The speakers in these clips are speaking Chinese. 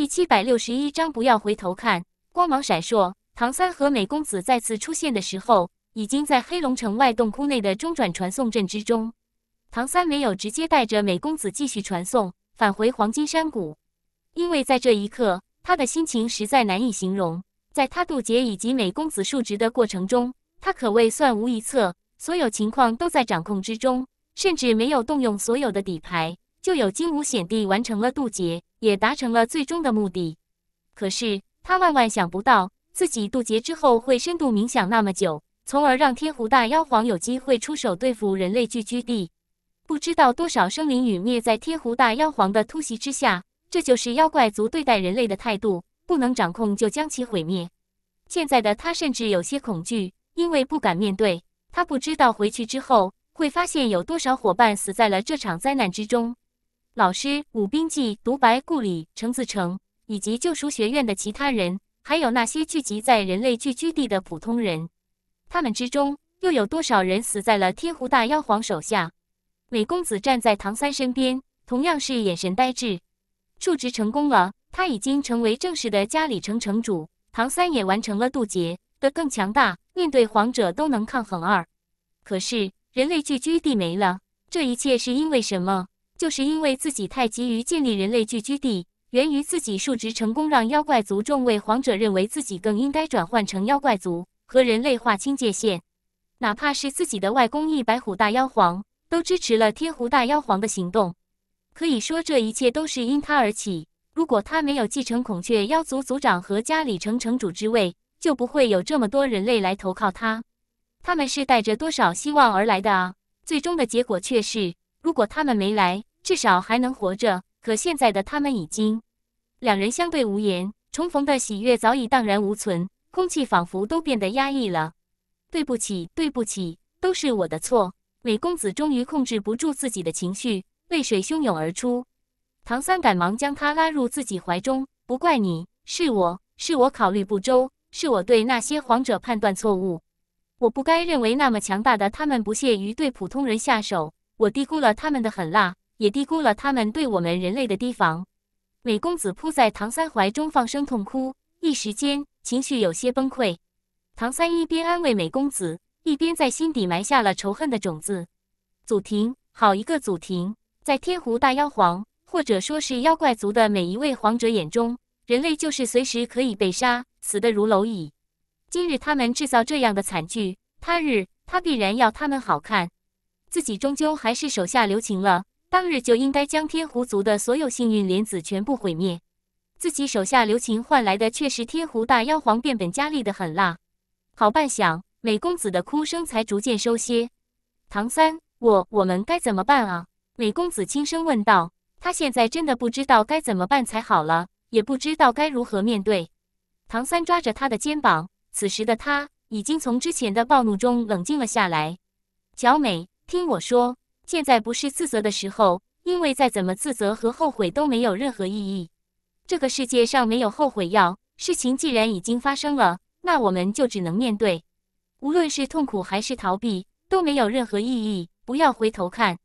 第七百六十一章，不要回头看。光芒闪烁，唐三和美公子再次出现的时候，已经在黑龙城外洞窟内的中转传送阵之中。唐三没有直接带着美公子继续传送返回黄金山谷，因为在这一刻，他的心情实在难以形容。在他渡劫以及美公子述职的过程中，他可谓算无一策，所有情况都在掌控之中，甚至没有动用所有的底牌，就有惊无险地完成了渡劫。也达成了最终的目的，可是他万万想不到，自己渡劫之后会深度冥想那么久，从而让天狐大妖皇有机会出手对付人类聚居地。不知道多少生灵陨灭在天狐大妖皇的突袭之下。这就是妖怪族对待人类的态度，不能掌控就将其毁灭。现在的他甚至有些恐惧，因为不敢面对。他不知道回去之后会发现有多少伙伴死在了这场灾难之中。老师、武兵记、独白、顾里、程子成，以及救赎学院的其他人，还有那些聚集在人类聚居地的普通人，他们之中又有多少人死在了天狐大妖皇手下？美公子站在唐三身边，同样是眼神呆滞。述职成功了，他已经成为正式的加里城城主。唐三也完成了渡劫，的更强大，面对皇者都能抗衡二。可是人类聚居地没了，这一切是因为什么？就是因为自己太急于建立人类聚居地，源于自己数值成功，让妖怪族众位皇者认为自己更应该转换成妖怪族和人类划清界限。哪怕是自己的外公一白虎大妖皇，都支持了天狐大妖皇的行动。可以说，这一切都是因他而起。如果他没有继承孔雀妖族族长和家里城城主之位，就不会有这么多人类来投靠他。他们是带着多少希望而来的啊！最终的结果却是，如果他们没来。至少还能活着，可现在的他们已经，两人相对无言，重逢的喜悦早已荡然无存，空气仿佛都变得压抑了。对不起，对不起，都是我的错。韦公子终于控制不住自己的情绪，泪水汹涌而出。唐三赶忙将他拉入自己怀中，不怪你，是我，是我考虑不周，是我对那些皇者判断错误，我不该认为那么强大的他们不屑于对普通人下手，我低估了他们的狠辣。也低估了他们对我们人类的提防，美公子扑在唐三怀中放声痛哭，一时间情绪有些崩溃。唐三一边安慰美公子，一边在心底埋下了仇恨的种子。祖庭，好一个祖庭！在天狐大妖皇，或者说是妖怪族的每一位皇者眼中，人类就是随时可以被杀死的如蝼蚁。今日他们制造这样的惨剧，他日他必然要他们好看。自己终究还是手下留情了。当日就应该将天狐族的所有幸运莲子全部毁灭，自己手下留情换来的却是天狐大妖皇变本加厉的狠辣。好半晌，美公子的哭声才逐渐收歇。唐三，我我们该怎么办啊？美公子轻声问道。他现在真的不知道该怎么办才好了，也不知道该如何面对。唐三抓着他的肩膀，此时的他已经从之前的暴怒中冷静了下来。小美，听我说。现在不是自责的时候，因为再怎么自责和后悔都没有任何意义。这个世界上没有后悔药，事情既然已经发生了，那我们就只能面对。无论是痛苦还是逃避，都没有任何意义。不要回头看，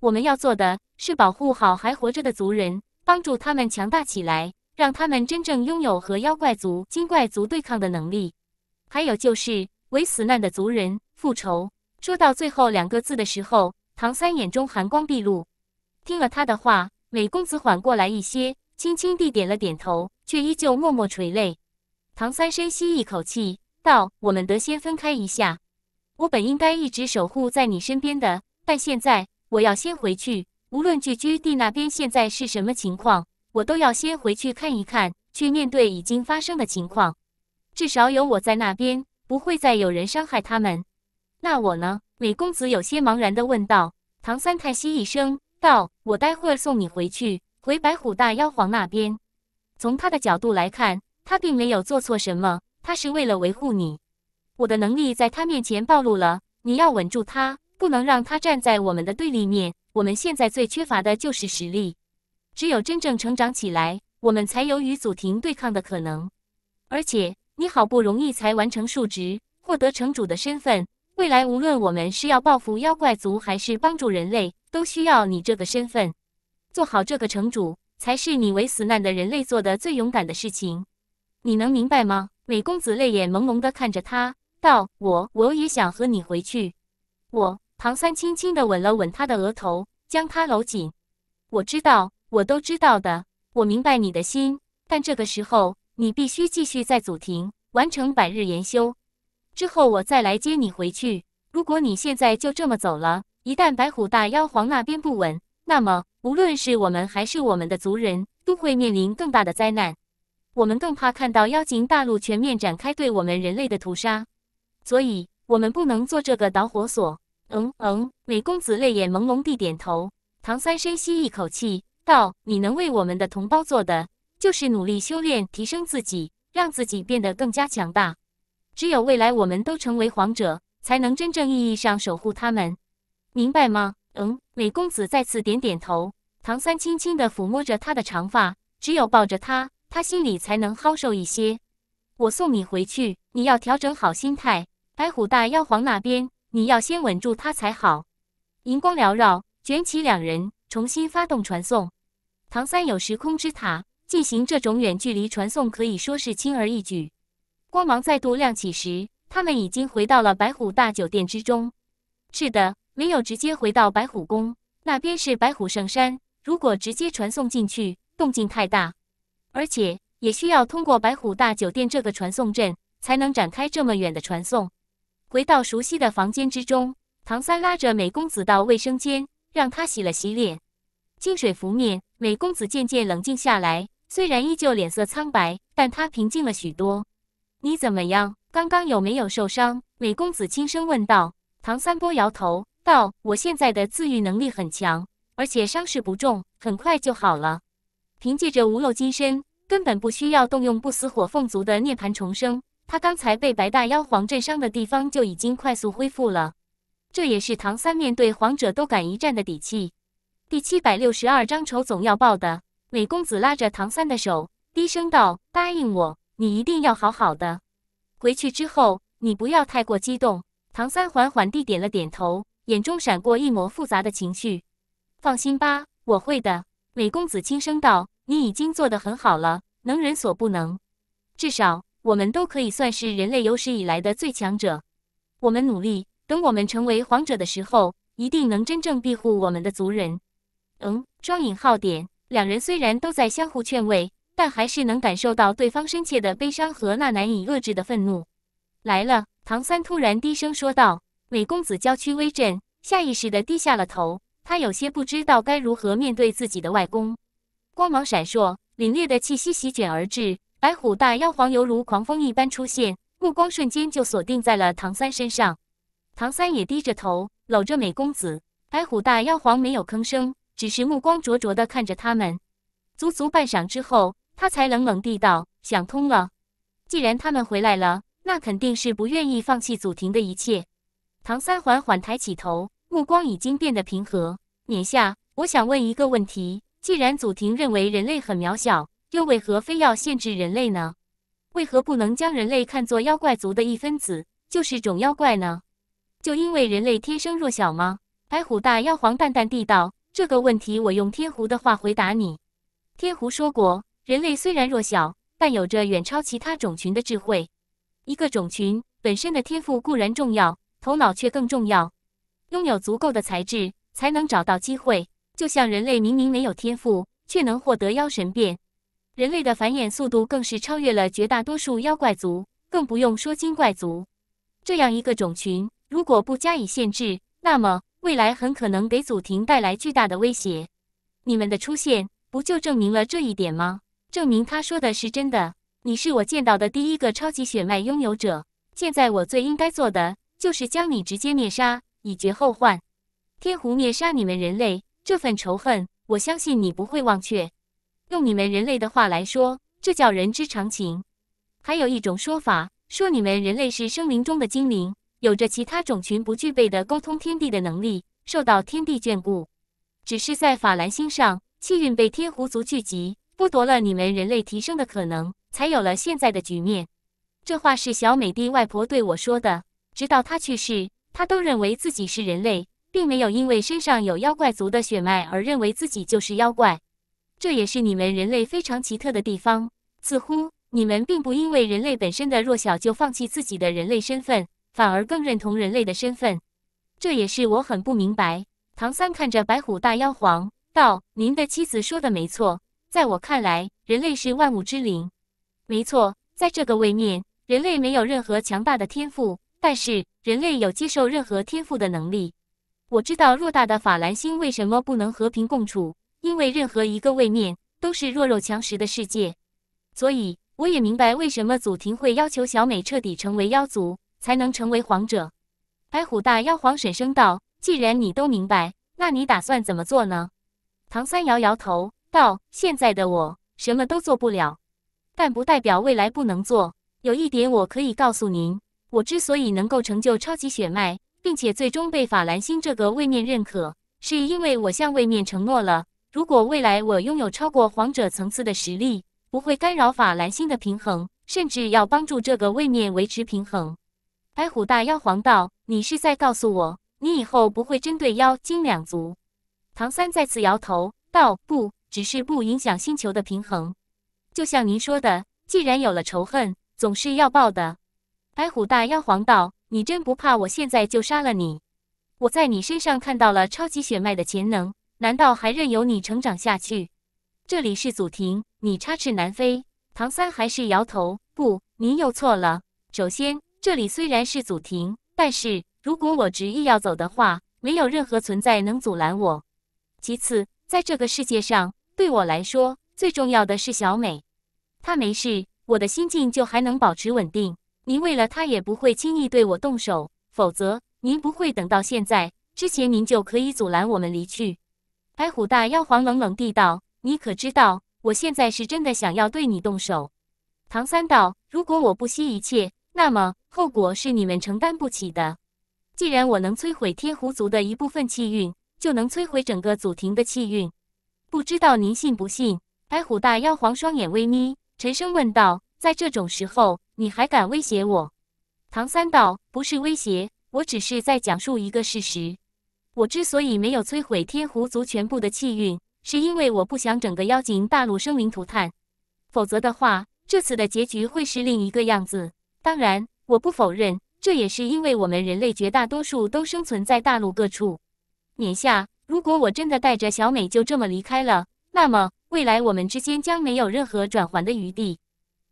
我们要做的是保护好还活着的族人，帮助他们强大起来，让他们真正拥有和妖怪族、精怪族对抗的能力。还有就是为死难的族人复仇。说到最后两个字的时候。唐三眼中寒光毕露，听了他的话，美公子缓过来一些，轻轻地点了点头，却依旧默默垂泪。唐三深吸一口气，道：“我们得先分开一下。我本应该一直守护在你身边的，但现在我要先回去。无论聚居地那边现在是什么情况，我都要先回去看一看，去面对已经发生的情况。至少有我在那边，不会再有人伤害他们。那我呢？”李公子有些茫然的问道：“唐三叹息一声道：‘我待会儿送你回去，回白虎大妖皇那边。从他的角度来看，他并没有做错什么，他是为了维护你。我的能力在他面前暴露了，你要稳住他，不能让他站在我们的对立面。我们现在最缺乏的就是实力，只有真正成长起来，我们才有与祖庭对抗的可能。而且你好不容易才完成述职，获得城主的身份。”未来无论我们是要报复妖怪族，还是帮助人类，都需要你这个身份。做好这个城主，才是你为死难的人类做的最勇敢的事情。你能明白吗？美公子泪眼朦胧地看着他，道：“我我也想和你回去。”我唐三轻轻地吻了吻他的额头，将他搂紧。我知道，我都知道的，我明白你的心。但这个时候，你必须继续在祖庭完成百日研修。之后我再来接你回去。如果你现在就这么走了，一旦白虎大妖皇那边不稳，那么无论是我们还是我们的族人，都会面临更大的灾难。我们更怕看到妖精大陆全面展开对我们人类的屠杀，所以我们不能做这个导火索。嗯嗯，美公子泪眼朦胧地点头。唐三深吸一口气道：“你能为我们的同胞做的，就是努力修炼，提升自己，让自己变得更加强大。”只有未来，我们都成为皇者，才能真正意义上守护他们，明白吗？嗯，美公子再次点点头。唐三轻轻的抚摸着他的长发，只有抱着他，他心里才能好受一些。我送你回去，你要调整好心态。白虎大妖皇那边，你要先稳住他才好。银光缭绕，卷起两人，重新发动传送。唐三有时空之塔，进行这种远距离传送可以说是轻而易举。光芒再度亮起时，他们已经回到了白虎大酒店之中。是的，没有直接回到白虎宫那边是白虎圣山。如果直接传送进去，动静太大，而且也需要通过白虎大酒店这个传送阵才能展开这么远的传送。回到熟悉的房间之中，唐三拉着美公子到卫生间，让他洗了洗脸，清水拂面，美公子渐渐冷静下来。虽然依旧脸色苍白，但他平静了许多。你怎么样？刚刚有没有受伤？美公子轻声问道。唐三波摇头道：“我现在的自愈能力很强，而且伤势不重，很快就好了。凭借着无肉金身，根本不需要动用不死火凤族的涅槃重生。他刚才被白大妖皇震伤的地方就已经快速恢复了。这也是唐三面对皇者都敢一战的底气。”第七百六十二章仇总要报的。美公子拉着唐三的手，低声道：“答应我。”你一定要好好的。回去之后，你不要太过激动。唐三缓缓地点了点头，眼中闪过一抹复杂的情绪。放心吧，我会的。美公子轻声道：“你已经做得很好了，能人所不能。至少，我们都可以算是人类有史以来的最强者。我们努力，等我们成为皇者的时候，一定能真正庇护我们的族人。”嗯，双引号点。两人虽然都在相互劝慰。但还是能感受到对方深切的悲伤和那难以遏制的愤怒。来了，唐三突然低声说道。美公子娇躯微震，下意识的低下了头，他有些不知道该如何面对自己的外公。光芒闪烁，凛冽的气息席卷而至，白虎大妖皇犹如狂风一般出现，目光瞬间就锁定在了唐三身上。唐三也低着头，搂着美公子。白虎大妖皇没有吭声，只是目光灼灼的看着他们。足足半晌之后。他才冷冷地道：“想通了，既然他们回来了，那肯定是不愿意放弃祖庭的一切。”唐三缓缓抬起头，目光已经变得平和。冕下，我想问一个问题：既然祖庭认为人类很渺小，又为何非要限制人类呢？为何不能将人类看作妖怪族的一分子，就是种妖怪呢？就因为人类天生弱小吗？白虎大妖皇淡淡地道：“这个问题我用天狐的话回答你。天狐说过。”人类虽然弱小，但有着远超其他种群的智慧。一个种群本身的天赋固然重要，头脑却更重要。拥有足够的才智，才能找到机会。就像人类明明没有天赋，却能获得妖神变。人类的繁衍速度更是超越了绝大多数妖怪族，更不用说精怪族。这样一个种群，如果不加以限制，那么未来很可能给祖庭带来巨大的威胁。你们的出现，不就证明了这一点吗？证明他说的是真的。你是我见到的第一个超级血脉拥有者。现在我最应该做的，就是将你直接灭杀，以绝后患。天狐灭杀你们人类，这份仇恨，我相信你不会忘却。用你们人类的话来说，这叫人之常情。还有一种说法，说你们人类是生灵中的精灵，有着其他种群不具备的沟通天地的能力，受到天地眷顾。只是在法兰星上，气运被天狐族聚集。剥夺了你们人类提升的可能，才有了现在的局面。这话是小美的外婆对我说的。直到她去世，她都认为自己是人类，并没有因为身上有妖怪族的血脉而认为自己就是妖怪。这也是你们人类非常奇特的地方。似乎你们并不因为人类本身的弱小就放弃自己的人类身份，反而更认同人类的身份。这也是我很不明白。唐三看着白虎大妖皇道：“您的妻子说的没错。”在我看来，人类是万物之灵。没错，在这个位面，人类没有任何强大的天赋，但是人类有接受任何天赋的能力。我知道偌大的法兰星为什么不能和平共处，因为任何一个位面都是弱肉强食的世界。所以，我也明白为什么祖庭会要求小美彻底成为妖族，才能成为皇者。白虎大妖皇沈声道：“既然你都明白，那你打算怎么做呢？”唐三摇摇头。道现在的我什么都做不了，但不代表未来不能做。有一点我可以告诉您，我之所以能够成就超级血脉，并且最终被法兰星这个位面认可，是因为我向位面承诺了：如果未来我拥有超过皇者层次的实力，不会干扰法兰星的平衡，甚至要帮助这个位面维持平衡。白虎大妖皇道：“你是在告诉我，你以后不会针对妖精两族？”唐三再次摇头道：“不。”只是不影响星球的平衡，就像您说的，既然有了仇恨，总是要报的。白虎大妖皇道：“你真不怕我现在就杀了你？我在你身上看到了超级血脉的潜能，难道还任由你成长下去？这里是祖庭，你插翅难飞。”唐三还是摇头：“不，您又错了。首先，这里虽然是祖庭，但是如果我执意要走的话，没有任何存在能阻拦我。其次，在这个世界上。”对我来说，最重要的是小美，她没事，我的心境就还能保持稳定。您为了她也不会轻易对我动手，否则您不会等到现在。之前您就可以阻拦我们离去。白虎大妖皇冷冷地道：“你可知道，我现在是真的想要对你动手？”唐三道：“如果我不惜一切，那么后果是你们承担不起的。既然我能摧毁天狐族的一部分气运，就能摧毁整个祖庭的气运。”不知道您信不信？白虎大妖皇双眼微眯，沉声问道：“在这种时候，你还敢威胁我？”唐三道：“不是威胁，我只是在讲述一个事实。我之所以没有摧毁天狐族全部的气运，是因为我不想整个妖精大陆生灵涂炭。否则的话，这次的结局会是另一个样子。当然，我不否认，这也是因为我们人类绝大多数都生存在大陆各处。眼下。”如果我真的带着小美就这么离开了，那么未来我们之间将没有任何转圜的余地。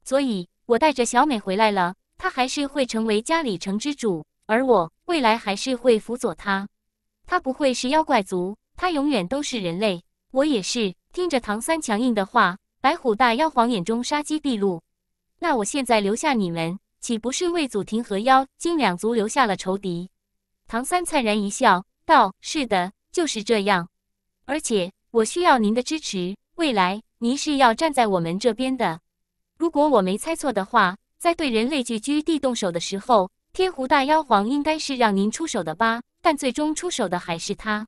所以，我带着小美回来了，她还是会成为家里城之主，而我未来还是会辅佐她。她不会是妖怪族，她永远都是人类。我也是听着唐三强硬的话，白虎大妖皇眼中杀机毕露。那我现在留下你们，岂不是为祖庭和妖精两族留下了仇敌？唐三灿然一笑，道：“是的。”就是这样，而且我需要您的支持。未来您是要站在我们这边的。如果我没猜错的话，在对人类聚居地动手的时候，天狐大妖皇应该是让您出手的吧？但最终出手的还是他。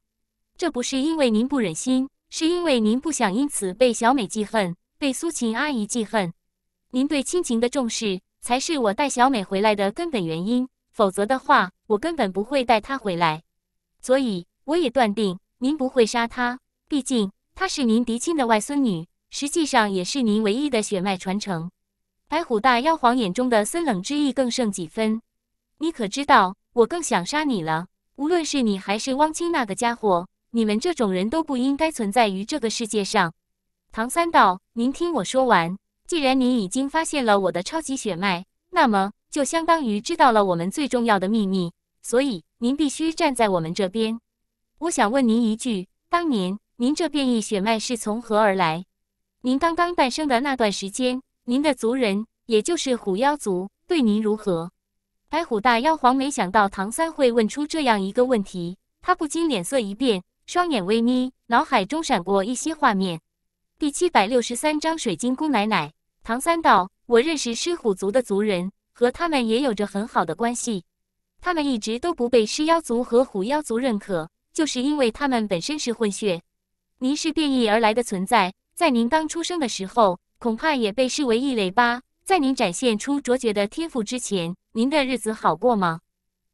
这不是因为您不忍心，是因为您不想因此被小美记恨，被苏秦阿姨记恨。您对亲情的重视，才是我带小美回来的根本原因。否则的话，我根本不会带她回来。所以。我也断定您不会杀她，毕竟她是您嫡亲的外孙女，实际上也是您唯一的血脉传承。白虎大妖皇眼中的森冷之意更胜几分。你可知道，我更想杀你了。无论是你还是汪青那个家伙，你们这种人都不应该存在于这个世界上。唐三道，您听我说完。既然您已经发现了我的超级血脉，那么就相当于知道了我们最重要的秘密，所以您必须站在我们这边。我想问您一句，当年您这变异血脉是从何而来？您刚刚诞生的那段时间，您的族人，也就是虎妖族，对您如何？白虎大妖皇没想到唐三会问出这样一个问题，他不禁脸色一变，双眼微眯，脑海中闪过一些画面。第七百六十三章水晶姑奶奶。唐三道：“我认识狮虎族的族人，和他们也有着很好的关系。他们一直都不被狮妖族和虎妖族认可。”就是因为他们本身是混血，您是变异而来的存在，在您刚出生的时候，恐怕也被视为异类吧。在您展现出卓绝的天赋之前，您的日子好过吗？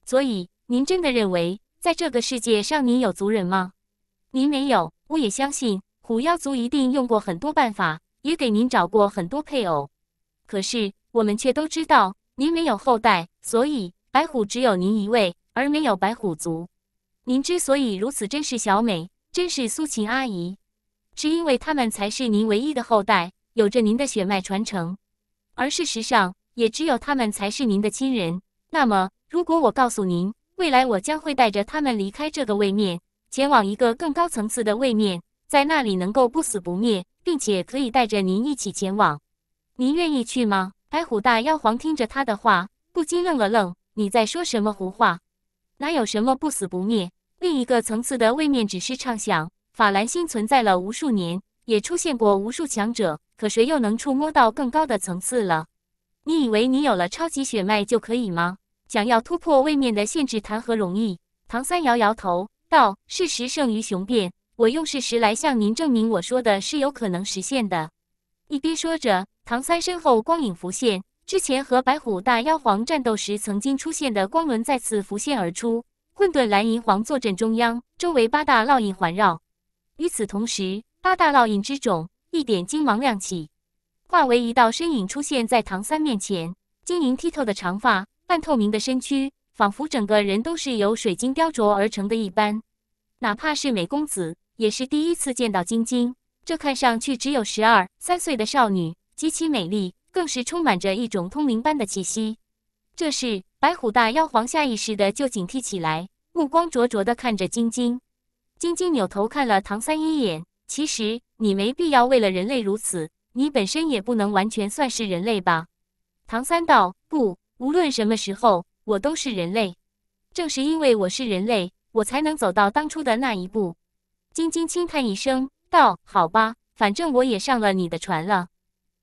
所以，您真的认为在这个世界上，您有族人吗？您没有。我也相信，虎妖族一定用过很多办法，也给您找过很多配偶，可是我们却都知道您没有后代，所以白虎只有您一位，而没有白虎族。您之所以如此珍视小美，珍视苏秦阿姨，是因为他们才是您唯一的后代，有着您的血脉传承。而事实上，也只有他们才是您的亲人。那么，如果我告诉您，未来我将会带着他们离开这个位面，前往一个更高层次的位面，在那里能够不死不灭，并且可以带着您一起前往，您愿意去吗？白虎大妖皇听着他的话，不禁愣了愣：“你在说什么胡话？哪有什么不死不灭？”另一个层次的位面只是畅想。法兰星存在了无数年，也出现过无数强者，可谁又能触摸到更高的层次了？你以为你有了超级血脉就可以吗？想要突破位面的限制，谈何容易？唐三摇摇头道：“事实胜于雄辩，我用事实来向您证明，我说的是有可能实现的。”一边说着，唐三身后光影浮现，之前和白虎大妖皇战斗时曾经出现的光轮再次浮现而出。混沌蓝银皇坐镇中央，周围八大烙印环绕。与此同时，八大烙印之中一点金芒亮起，化为一道身影出现在唐三面前。晶莹剔透的长发，半透明的身躯，仿佛整个人都是由水晶雕琢而成的一般。哪怕是美公子，也是第一次见到晶晶。这看上去只有十二三岁的少女，极其美丽，更是充满着一种通灵般的气息。这是。白虎大妖皇下意识的就警惕起来，目光灼灼的看着晶晶。晶晶扭头看了唐三一眼。其实你没必要为了人类如此，你本身也不能完全算是人类吧？唐三道：“不，无论什么时候，我都是人类。正是因为我是人类，我才能走到当初的那一步。”晶晶轻叹一声，道：“好吧，反正我也上了你的船了，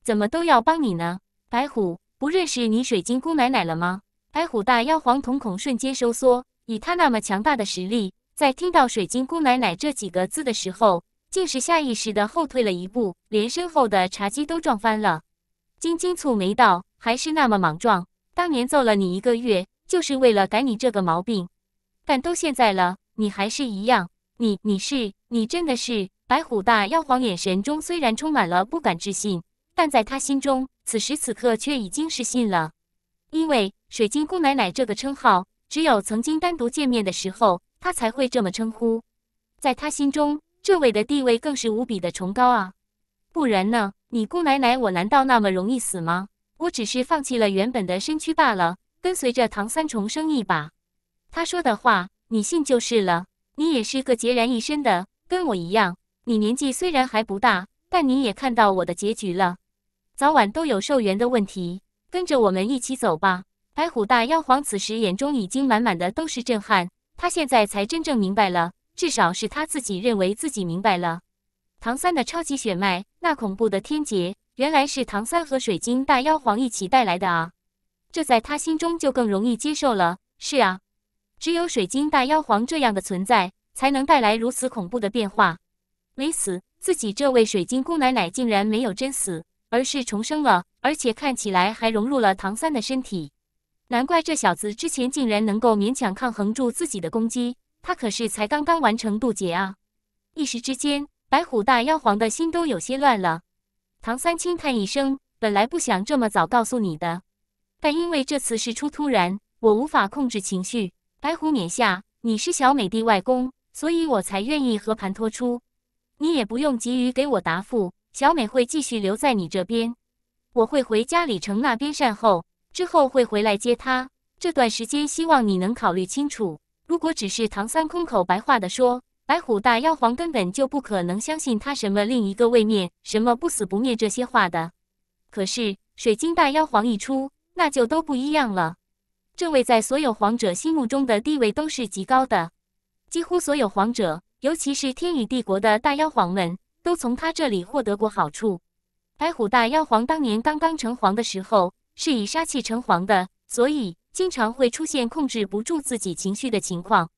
怎么都要帮你呢。白虎不认识你水晶姑奶奶了吗？”白虎大妖皇瞳孔瞬间收缩，以他那么强大的实力，在听到“水晶姑奶奶”这几个字的时候，竟是下意识的后退了一步，连身后的茶几都撞翻了。晶晶蹙眉道：“还是那么莽撞，当年揍了你一个月，就是为了改你这个毛病。但都现在了，你还是一样。你你是你真的是……”白虎大妖皇眼神中虽然充满了不敢置信，但在他心中，此时此刻却已经是信了，因为。水晶姑奶奶这个称号，只有曾经单独见面的时候，她才会这么称呼。在她心中，这位的地位更是无比的崇高啊！不然呢？你姑奶奶，我难道那么容易死吗？我只是放弃了原本的身躯罢了，跟随着唐三重生一把。他说的话，你信就是了。你也是个孑然一身的，跟我一样。你年纪虽然还不大，但你也看到我的结局了，早晚都有寿元的问题。跟着我们一起走吧。白虎大妖皇此时眼中已经满满的都是震撼，他现在才真正明白了，至少是他自己认为自己明白了。唐三的超级血脉，那恐怖的天劫，原来是唐三和水晶大妖皇一起带来的啊！这在他心中就更容易接受了。是啊，只有水晶大妖皇这样的存在，才能带来如此恐怖的变化。没死，自己这位水晶姑奶奶竟然没有真死，而是重生了，而且看起来还融入了唐三的身体。难怪这小子之前竟然能够勉强抗衡住自己的攻击，他可是才刚刚完成渡劫啊！一时之间，白虎大妖皇的心都有些乱了。唐三轻叹一声，本来不想这么早告诉你的，但因为这次事出突然，我无法控制情绪。白虎冕下，你是小美的外公，所以我才愿意和盘托出。你也不用急于给我答复，小美会继续留在你这边，我会回嘉里城那边善后。之后会回来接他。这段时间，希望你能考虑清楚。如果只是唐三空口白话的说，白虎大妖皇根本就不可能相信他什么另一个位面、什么不死不灭这些话的。可是，水晶大妖皇一出，那就都不一样了。这位在所有皇者心目中的地位都是极高的，几乎所有皇者，尤其是天宇帝国的大妖皇们，都从他这里获得过好处。白虎大妖皇当年刚刚成皇的时候。是以杀气成黄的，所以经常会出现控制不住自己情绪的情况。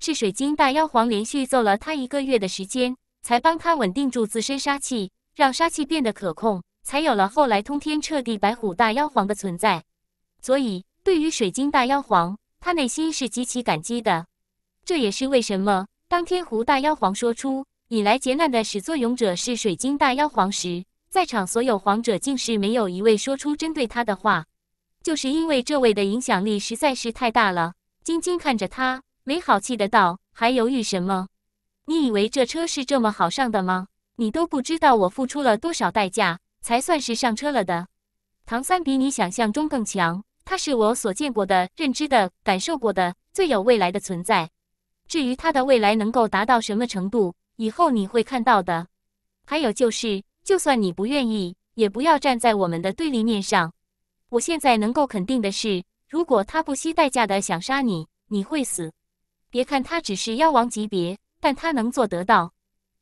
是水晶大妖皇连续揍了他一个月的时间，才帮他稳定住自身杀气，让杀气变得可控，才有了后来通天彻地白虎大妖皇的存在。所以，对于水晶大妖皇，他内心是极其感激的。这也是为什么当天狐大妖皇说出“你来劫难的始作俑者是水晶大妖皇”时。在场所有皇者，竟是没有一位说出针对他的话，就是因为这位的影响力实在是太大了。晶晶看着他，没好气的道：“还犹豫什么？你以为这车是这么好上的吗？你都不知道我付出了多少代价才算是上车了的。”唐三比你想象中更强，他是我所见过的认知的、感受过的最有未来的存在。至于他的未来能够达到什么程度，以后你会看到的。还有就是。就算你不愿意，也不要站在我们的对立面上。我现在能够肯定的是，如果他不惜代价的想杀你，你会死。别看他只是妖王级别，但他能做得到。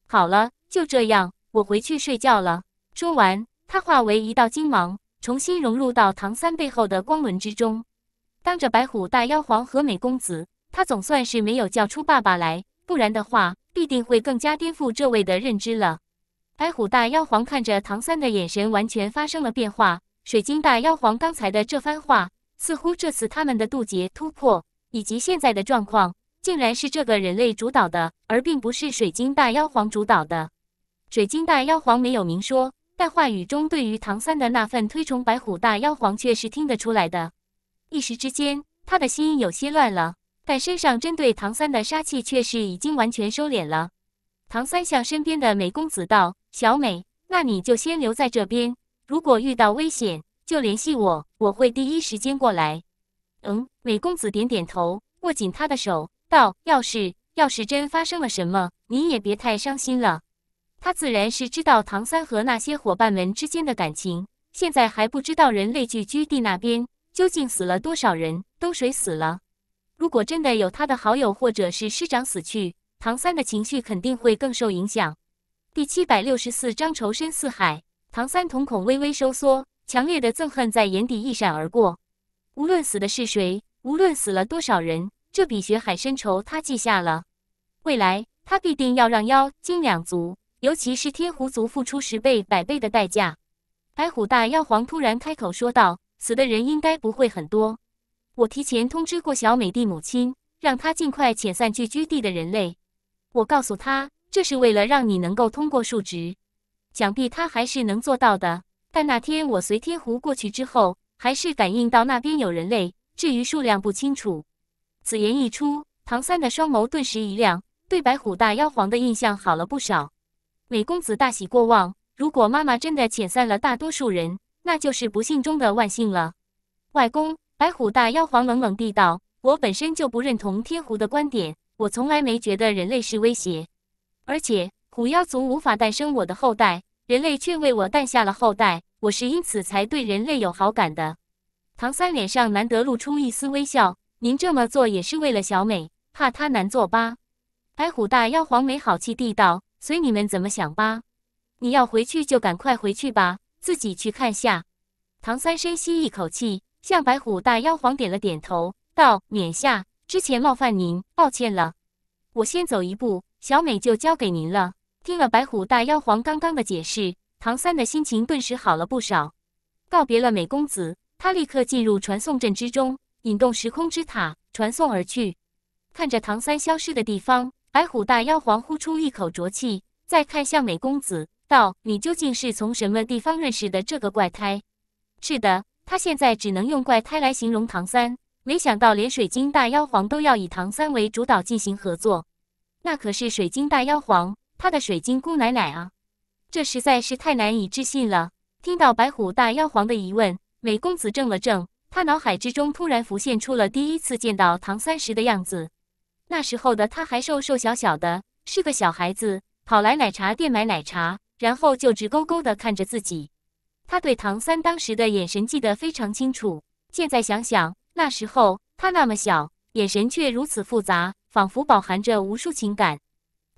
好了，就这样，我回去睡觉了。说完，他化为一道金芒，重新融入到唐三背后的光轮之中。当着白虎大妖皇和美公子，他总算是没有叫出爸爸来，不然的话，必定会更加颠覆这位的认知了。白虎大妖皇看着唐三的眼神完全发生了变化。水晶大妖皇刚才的这番话，似乎这次他们的渡劫突破以及现在的状况，竟然是这个人类主导的，而并不是水晶大妖皇主导的。水晶大妖皇没有明说，但话语中对于唐三的那份推崇，白虎大妖皇却是听得出来的。一时之间，他的心有些乱了，但身上针对唐三的杀气却是已经完全收敛了。唐三向身边的美公子道。小美，那你就先留在这边。如果遇到危险，就联系我，我会第一时间过来。嗯，美公子点点头，握紧他的手，道：“要是要是真发生了什么，你也别太伤心了。”他自然是知道唐三和那些伙伴们之间的感情。现在还不知道人类聚居地那边究竟死了多少人，都谁死了？如果真的有他的好友或者是师长死去，唐三的情绪肯定会更受影响。第七百六十四章仇深似海。唐三瞳孔微微收缩，强烈的憎恨在眼底一闪而过。无论死的是谁，无论死了多少人，这笔血海深仇他记下了。未来他必定要让妖精两族，尤其是天狐族付出十倍、百倍的代价。白虎大妖皇突然开口说道：“死的人应该不会很多。我提前通知过小美帝母亲，让她尽快遣散聚居地的人类。我告诉她。”这是为了让你能够通过数值，想必他还是能做到的。但那天我随天狐过去之后，还是感应到那边有人类，至于数量不清楚。此言一出，唐三的双眸顿时一亮，对白虎大妖皇的印象好了不少。美公子大喜过望，如果妈妈真的遣散了大多数人，那就是不幸中的万幸了。外公，白虎大妖皇冷冷地道：“我本身就不认同天狐的观点，我从来没觉得人类是威胁。”而且虎妖族无法诞生我的后代，人类却为我诞下了后代，我是因此才对人类有好感的。唐三脸上难得露出一丝微笑：“您这么做也是为了小美，怕她难做吧？”白虎大妖皇没好气地道：“随你们怎么想吧，你要回去就赶快回去吧，自己去看下。”唐三深吸一口气，向白虎大妖皇点了点头，道：“冕下，之前冒犯您，抱歉了。我先走一步。”小美就交给您了。听了白虎大妖皇刚刚的解释，唐三的心情顿时好了不少。告别了美公子，他立刻进入传送阵之中，引动时空之塔传送而去。看着唐三消失的地方，白虎大妖皇呼出一口浊气，再看向美公子，道：“你究竟是从什么地方认识的这个怪胎？”是的，他现在只能用怪胎来形容唐三。没想到，连水晶大妖皇都要以唐三为主导进行合作。那可是水晶大妖皇，他的水晶姑奶奶啊！这实在是太难以置信了。听到白虎大妖皇的疑问，美公子怔了怔，他脑海之中突然浮现出了第一次见到唐三时的样子。那时候的他还瘦瘦小小的，是个小孩子，跑来奶茶店买奶茶，然后就直勾勾地看着自己。他对唐三当时的眼神记得非常清楚。现在想想，那时候他那么小，眼神却如此复杂。仿佛饱含着无数情感，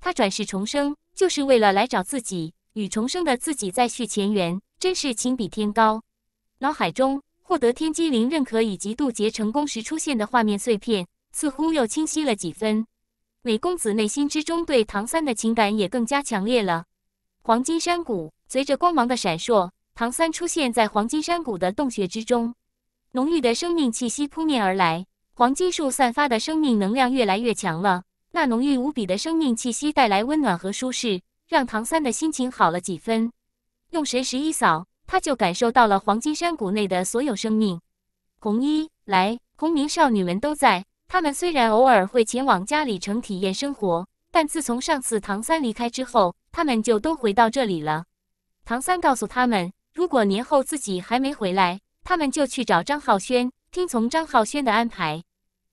他转世重生就是为了来找自己，与重生的自己再续前缘，真是情比天高。脑海中获得天机灵认可以及渡劫成功时出现的画面碎片，似乎又清晰了几分。美公子内心之中对唐三的情感也更加强烈了。黄金山谷，随着光芒的闪烁，唐三出现在黄金山谷的洞穴之中，浓郁的生命气息扑面而来。黄金树散发的生命能量越来越强了，那浓郁无比的生命气息带来温暖和舒适，让唐三的心情好了几分。用神识一扫，他就感受到了黄金山谷内的所有生命。红衣来，红名少女们都在。他们虽然偶尔会前往嘉里城体验生活，但自从上次唐三离开之后，他们就都回到这里了。唐三告诉他们，如果年后自己还没回来，他们就去找张浩轩，听从张浩轩的安排。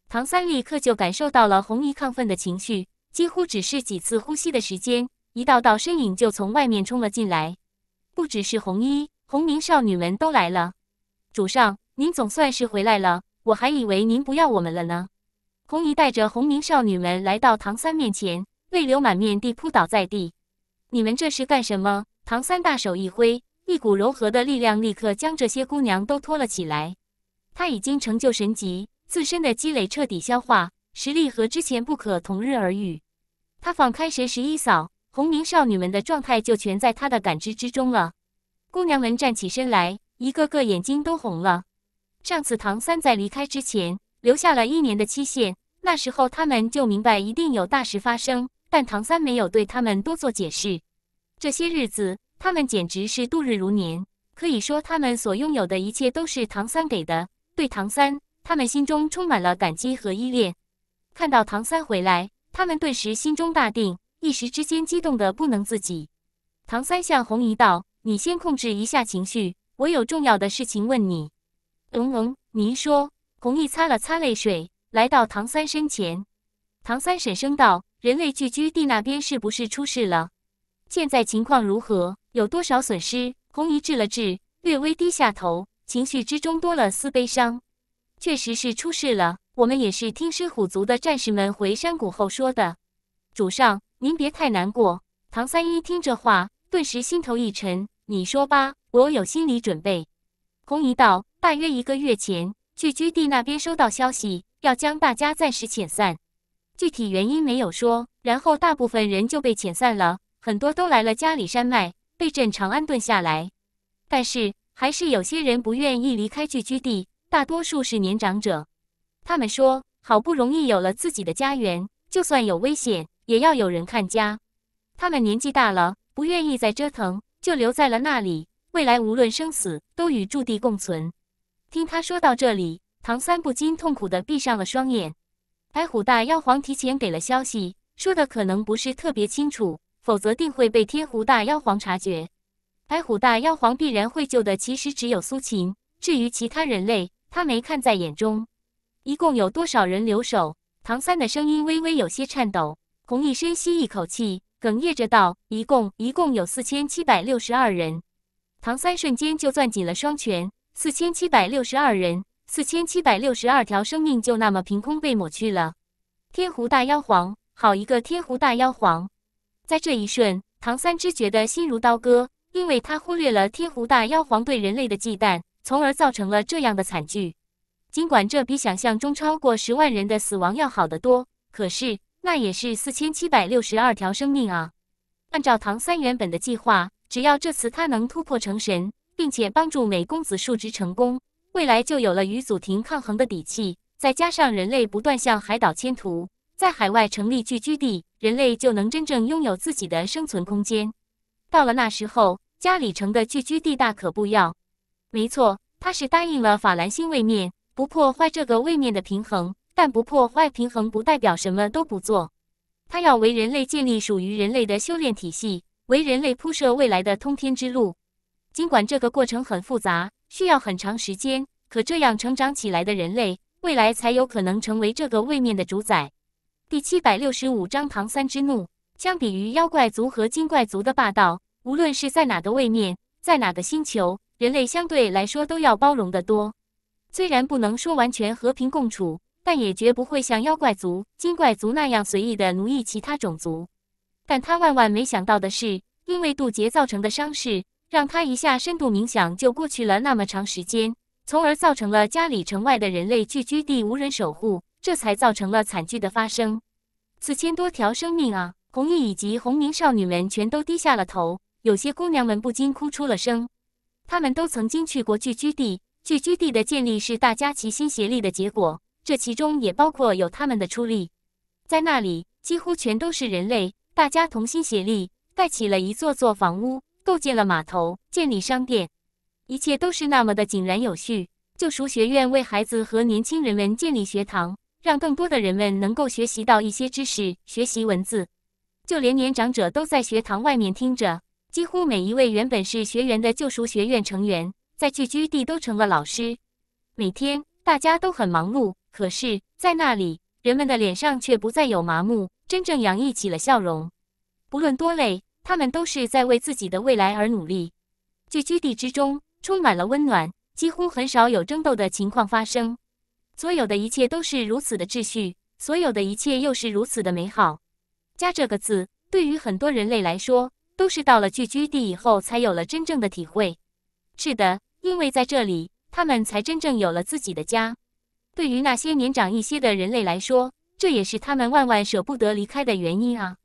唐三立刻就感受到了红衣亢奋的情绪，几乎只是几次呼吸的时间，一道道身影就从外面冲了进来。不只是红衣，红名少女们都来了。主上，您总算是回来了，我还以为您不要我们了呢。红衣带着红名少女们来到唐三面前，泪流满面地扑倒在地。你们这是干什么？唐三大手一挥，一股柔和的力量立刻将这些姑娘都托了起来。他已经成就神级。自身的积累彻底消化，实力和之前不可同日而语。他放开神十一扫，红明少女们的状态就全在他的感知之中了。姑娘们站起身来，一个个眼睛都红了。上次唐三在离开之前留下了一年的期限，那时候他们就明白一定有大事发生，但唐三没有对他们多做解释。这些日子，他们简直是度日如年，可以说他们所拥有的一切都是唐三给的。对唐三。他们心中充满了感激和依恋。看到唐三回来，他们顿时心中大定，一时之间激动的不能自己。唐三向红姨道：“你先控制一下情绪，我有重要的事情问你。”“嗯嗯，您说。”红姨擦了擦泪水，来到唐三身前。唐三沈声道：“人类聚居地那边是不是出事了？现在情况如何？有多少损失？”红姨治了治，略微低下头，情绪之中多了丝悲伤。确实是出事了，我们也是听狮虎族的战士们回山谷后说的。主上，您别太难过。唐三一听这话，顿时心头一沉。你说吧，我有心理准备。红姨道，大约一个月前，聚居地那边收到消息，要将大家暂时遣散，具体原因没有说。然后大部分人就被遣散了，很多都来了家里山脉，被镇长安顿下来。但是，还是有些人不愿意离开聚居地。大多数是年长者，他们说好不容易有了自己的家园，就算有危险也要有人看家。他们年纪大了，不愿意再折腾，就留在了那里。未来无论生死，都与驻地共存。听他说到这里，唐三不禁痛苦地闭上了双眼。白虎大妖皇提前给了消息，说的可能不是特别清楚，否则定会被天狐大妖皇察觉。白虎大妖皇必然会救的，其实只有苏秦，至于其他人类。他没看在眼中，一共有多少人留守？唐三的声音微微有些颤抖。红毅深吸一口气，哽咽着道：“一共一共有四千七百六十二人。”唐三瞬间就攥紧了双拳。四千七百六十二人，四千七百六十二条生命就那么凭空被抹去了。天狐大妖皇，好一个天狐大妖皇！在这一瞬，唐三只觉得心如刀割，因为他忽略了天狐大妖皇对人类的忌惮。从而造成了这样的惨剧，尽管这比想象中超过十万人的死亡要好得多，可是那也是四千七百六十二条生命啊！按照唐三原本的计划，只要这次他能突破成神，并且帮助美公子述职成功，未来就有了与祖庭抗衡的底气。再加上人类不断向海岛迁徙，在海外成立聚居地，人类就能真正拥有自己的生存空间。到了那时候，家里城的聚居地大可不要。没错，他是答应了法兰星位面不破坏这个位面的平衡，但不破坏平衡不代表什么都不做。他要为人类建立属于人类的修炼体系，为人类铺设未来的通天之路。尽管这个过程很复杂，需要很长时间，可这样成长起来的人类，未来才有可能成为这个位面的主宰。第七百六十五章唐三之怒。相比于妖怪族和精怪族的霸道，无论是在哪个位面，在哪个星球。人类相对来说都要包容的多，虽然不能说完全和平共处，但也绝不会像妖怪族、精怪族那样随意的奴役其他种族。但他万万没想到的是，因为渡劫造成的伤势，让他一下深度冥想就过去了那么长时间，从而造成了家里城外的人类聚居地无人守护，这才造成了惨剧的发生。四千多条生命啊！红玉以及红明少女们全都低下了头，有些姑娘们不禁哭出了声。他们都曾经去过聚居地，聚居地的建立是大家齐心协力的结果，这其中也包括有他们的出力。在那里，几乎全都是人类，大家同心协力，盖起了一座座房屋，构建了码头，建立商店，一切都是那么的井然有序。救赎学院为孩子和年轻人们建立学堂，让更多的人们能够学习到一些知识，学习文字，就连年长者都在学堂外面听着。几乎每一位原本是学员的救赎学院成员，在聚居地都成了老师。每天大家都很忙碌，可是在那里人们的脸上却不再有麻木，真正洋溢起了笑容。不论多累，他们都是在为自己的未来而努力。聚居地之中充满了温暖，几乎很少有争斗的情况发生。所有的一切都是如此的秩序，所有的一切又是如此的美好。加这个字，对于很多人类来说。都是到了聚居地以后，才有了真正的体会。是的，因为在这里，他们才真正有了自己的家。对于那些年长一些的人类来说，这也是他们万万舍不得离开的原因啊！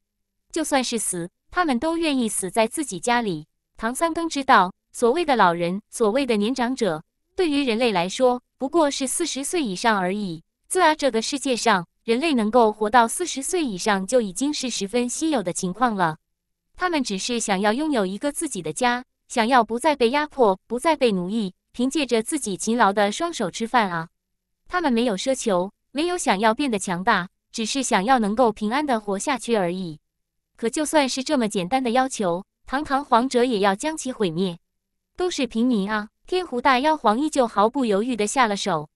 就算是死，他们都愿意死在自己家里。唐三更知道，所谓的老人，所谓的年长者，对于人类来说，不过是四十岁以上而已。在啊，这个世界上，人类能够活到四十岁以上，就已经是十分稀有的情况了。他们只是想要拥有一个自己的家，想要不再被压迫，不再被奴役，凭借着自己勤劳的双手吃饭啊！他们没有奢求，没有想要变得强大，只是想要能够平安的活下去而已。可就算是这么简单的要求，堂堂皇者也要将其毁灭。都是平民啊！天狐大妖皇依旧毫不犹豫地下了手。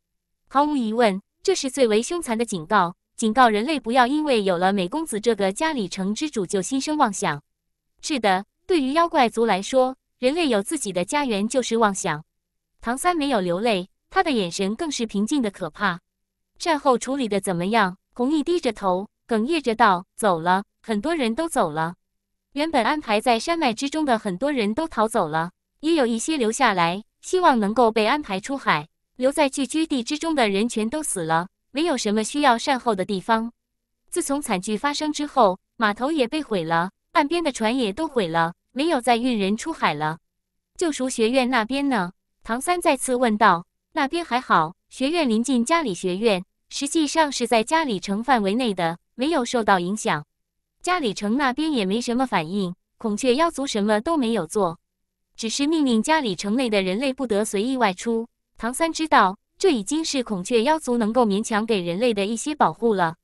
毫无疑问，这是最为凶残的警告，警告人类不要因为有了美公子这个家里城之主就心生妄想。是的，对于妖怪族来说，人类有自己的家园就是妄想。唐三没有流泪，他的眼神更是平静的可怕。战后处理的怎么样？红毅低着头，哽咽着道：“走了，很多人都走了。原本安排在山脉之中的很多人都逃走了，也有一些留下来，希望能够被安排出海。留在聚居地之中的人全都死了，没有什么需要善后的地方。自从惨剧发生之后，码头也被毁了。”岸边的船也都毁了，没有再运人出海了。救赎学院那边呢？唐三再次问道。那边还好，学院临近嘉里学院，实际上是在嘉里城范围内的，没有受到影响。嘉里城那边也没什么反应，孔雀妖族什么都没有做，只是命令嘉里城内的人类不得随意外出。唐三知道，这已经是孔雀妖族能够勉强给人类的一些保护了。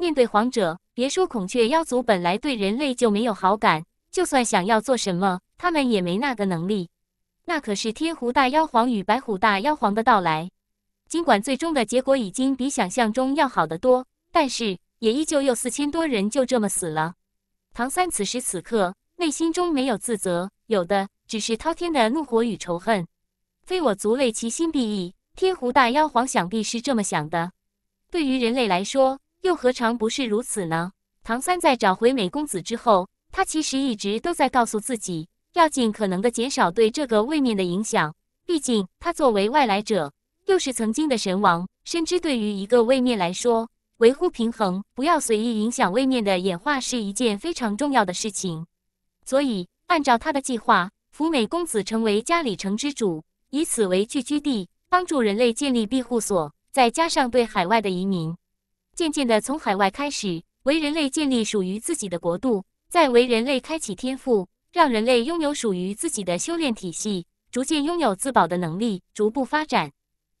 面对皇者，别说孔雀妖族本来对人类就没有好感，就算想要做什么，他们也没那个能力。那可是天狐大妖皇与白虎大妖皇的到来。尽管最终的结果已经比想象中要好得多，但是也依旧有四千多人就这么死了。唐三此时此刻内心中没有自责，有的只是滔天的怒火与仇恨。非我族类，其心必异。天狐大妖皇想必是这么想的。对于人类来说。又何尝不是如此呢？唐三在找回美公子之后，他其实一直都在告诉自己，要尽可能的减少对这个位面的影响。毕竟他作为外来者，又是曾经的神王，深知对于一个位面来说，维护平衡，不要随意影响位面的演化，是一件非常重要的事情。所以，按照他的计划，扶美公子成为加里城之主，以此为聚居地，帮助人类建立庇护所，再加上对海外的移民。渐渐地，从海外开始为人类建立属于自己的国度，再为人类开启天赋，让人类拥有属于自己的修炼体系，逐渐拥有自保的能力，逐步发展，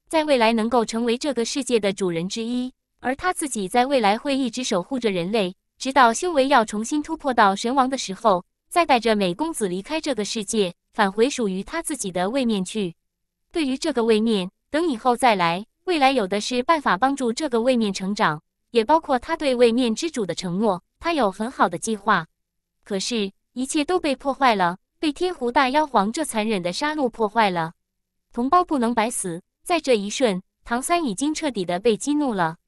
在未来能够成为这个世界的主人之一。而他自己在未来会一直守护着人类，直到修为要重新突破到神王的时候，再带着美公子离开这个世界，返回属于他自己的位面去。对于这个位面，等以后再来，未来有的是办法帮助这个位面成长。也包括他对位面之主的承诺，他有很好的计划，可是，一切都被破坏了，被天狐大妖皇这残忍的杀戮破坏了。同胞不能白死，在这一瞬，唐三已经彻底的被激怒了，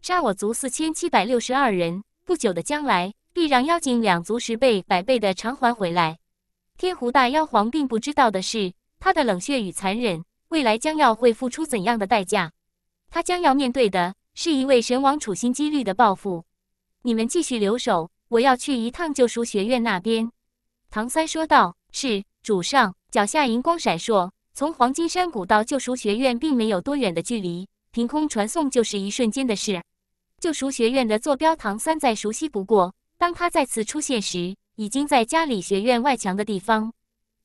杀我族四千七百六十二人，不久的将来，必让妖精两族十倍、百倍的偿还回来。天狐大妖皇并不知道的是，他的冷血与残忍，未来将要会付出怎样的代价？他将要面对的。是一位神王处心积虑的报复。你们继续留守，我要去一趟救赎学院那边。”唐三说道。“是，主上。”脚下银光闪烁，从黄金山谷到救赎学院并没有多远的距离，凭空传送就是一瞬间的事。救赎学院的坐标，唐三再熟悉不过。当他再次出现时，已经在家里学院外墙的地方。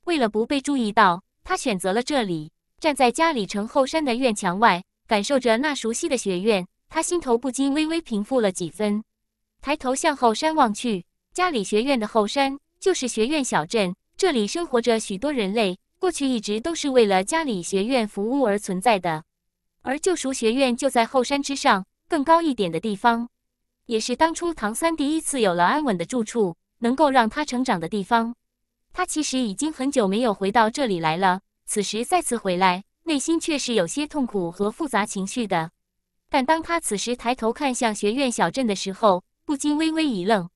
为了不被注意到，他选择了这里，站在家里城后山的院墙外，感受着那熟悉的学院。他心头不禁微微平复了几分，抬头向后山望去。家里学院的后山就是学院小镇，这里生活着许多人类，过去一直都是为了家里学院服务而存在的。而救赎学院就在后山之上更高一点的地方，也是当初唐三第一次有了安稳的住处，能够让他成长的地方。他其实已经很久没有回到这里来了，此时再次回来，内心却是有些痛苦和复杂情绪的。但当他此时抬头看向学院小镇的时候，不禁微微一愣。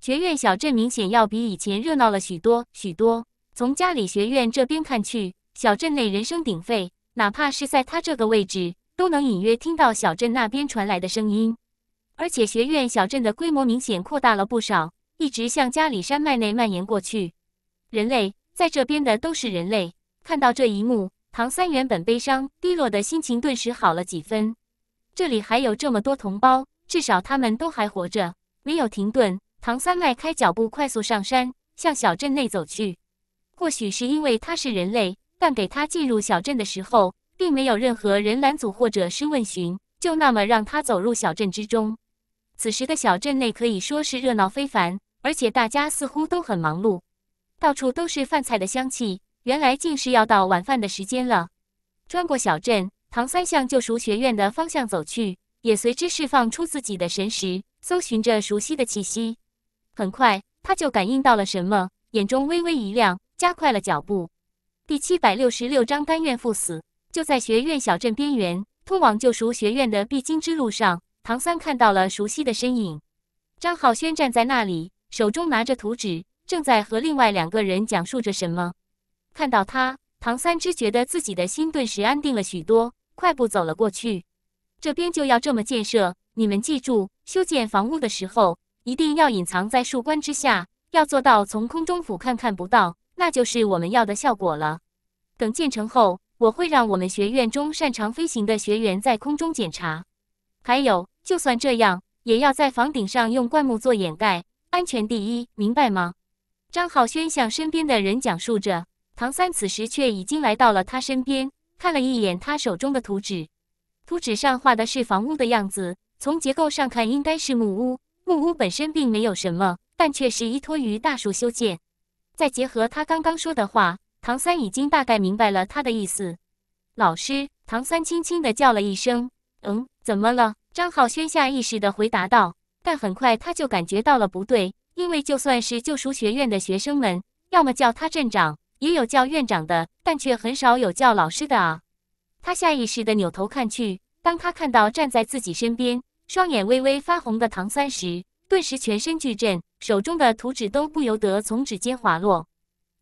学院小镇明显要比以前热闹了许多许多。从家里学院这边看去，小镇内人声鼎沸，哪怕是在他这个位置，都能隐约听到小镇那边传来的声音。而且学院小镇的规模明显扩大了不少，一直向家里山脉内蔓延过去。人类在这边的都是人类。看到这一幕，唐三原本悲伤低落的心情顿时好了几分。这里还有这么多同胞，至少他们都还活着。没有停顿，唐三迈开脚步，快速上山，向小镇内走去。或许是因为他是人类，但给他进入小镇的时候，并没有任何人拦阻或者是问询，就那么让他走入小镇之中。此时的小镇内可以说是热闹非凡，而且大家似乎都很忙碌，到处都是饭菜的香气。原来竟是要到晚饭的时间了。穿过小镇。唐三向救赎学院的方向走去，也随之释放出自己的神识，搜寻着熟悉的气息。很快，他就感应到了什么，眼中微微一亮，加快了脚步。第七百六十六章甘愿赴死。就在学院小镇边缘，通往救赎学院的必经之路上，唐三看到了熟悉的身影——张浩轩站在那里，手中拿着图纸，正在和另外两个人讲述着什么。看到他，唐三只觉得自己的心顿时安定了许多。快步走了过去，这边就要这么建设。你们记住，修建房屋的时候一定要隐藏在树冠之下，要做到从空中俯瞰看不到，那就是我们要的效果了。等建成后，我会让我们学院中擅长飞行的学员在空中检查。还有，就算这样，也要在房顶上用灌木做掩盖，安全第一，明白吗？张浩轩向身边的人讲述着，唐三此时却已经来到了他身边。看了一眼他手中的图纸，图纸上画的是房屋的样子。从结构上看，应该是木屋。木屋本身并没有什么，但却是依托于大树修建。再结合他刚刚说的话，唐三已经大概明白了他的意思。老师，唐三轻轻的叫了一声：“嗯，怎么了？”张浩轩下意识的回答道，但很快他就感觉到了不对，因为就算是救赎学院的学生们，要么叫他镇长。也有叫院长的，但却很少有叫老师的啊。他下意识地扭头看去，当他看到站在自己身边、双眼微微发红的唐三时，顿时全身剧震，手中的图纸都不由得从指尖滑落。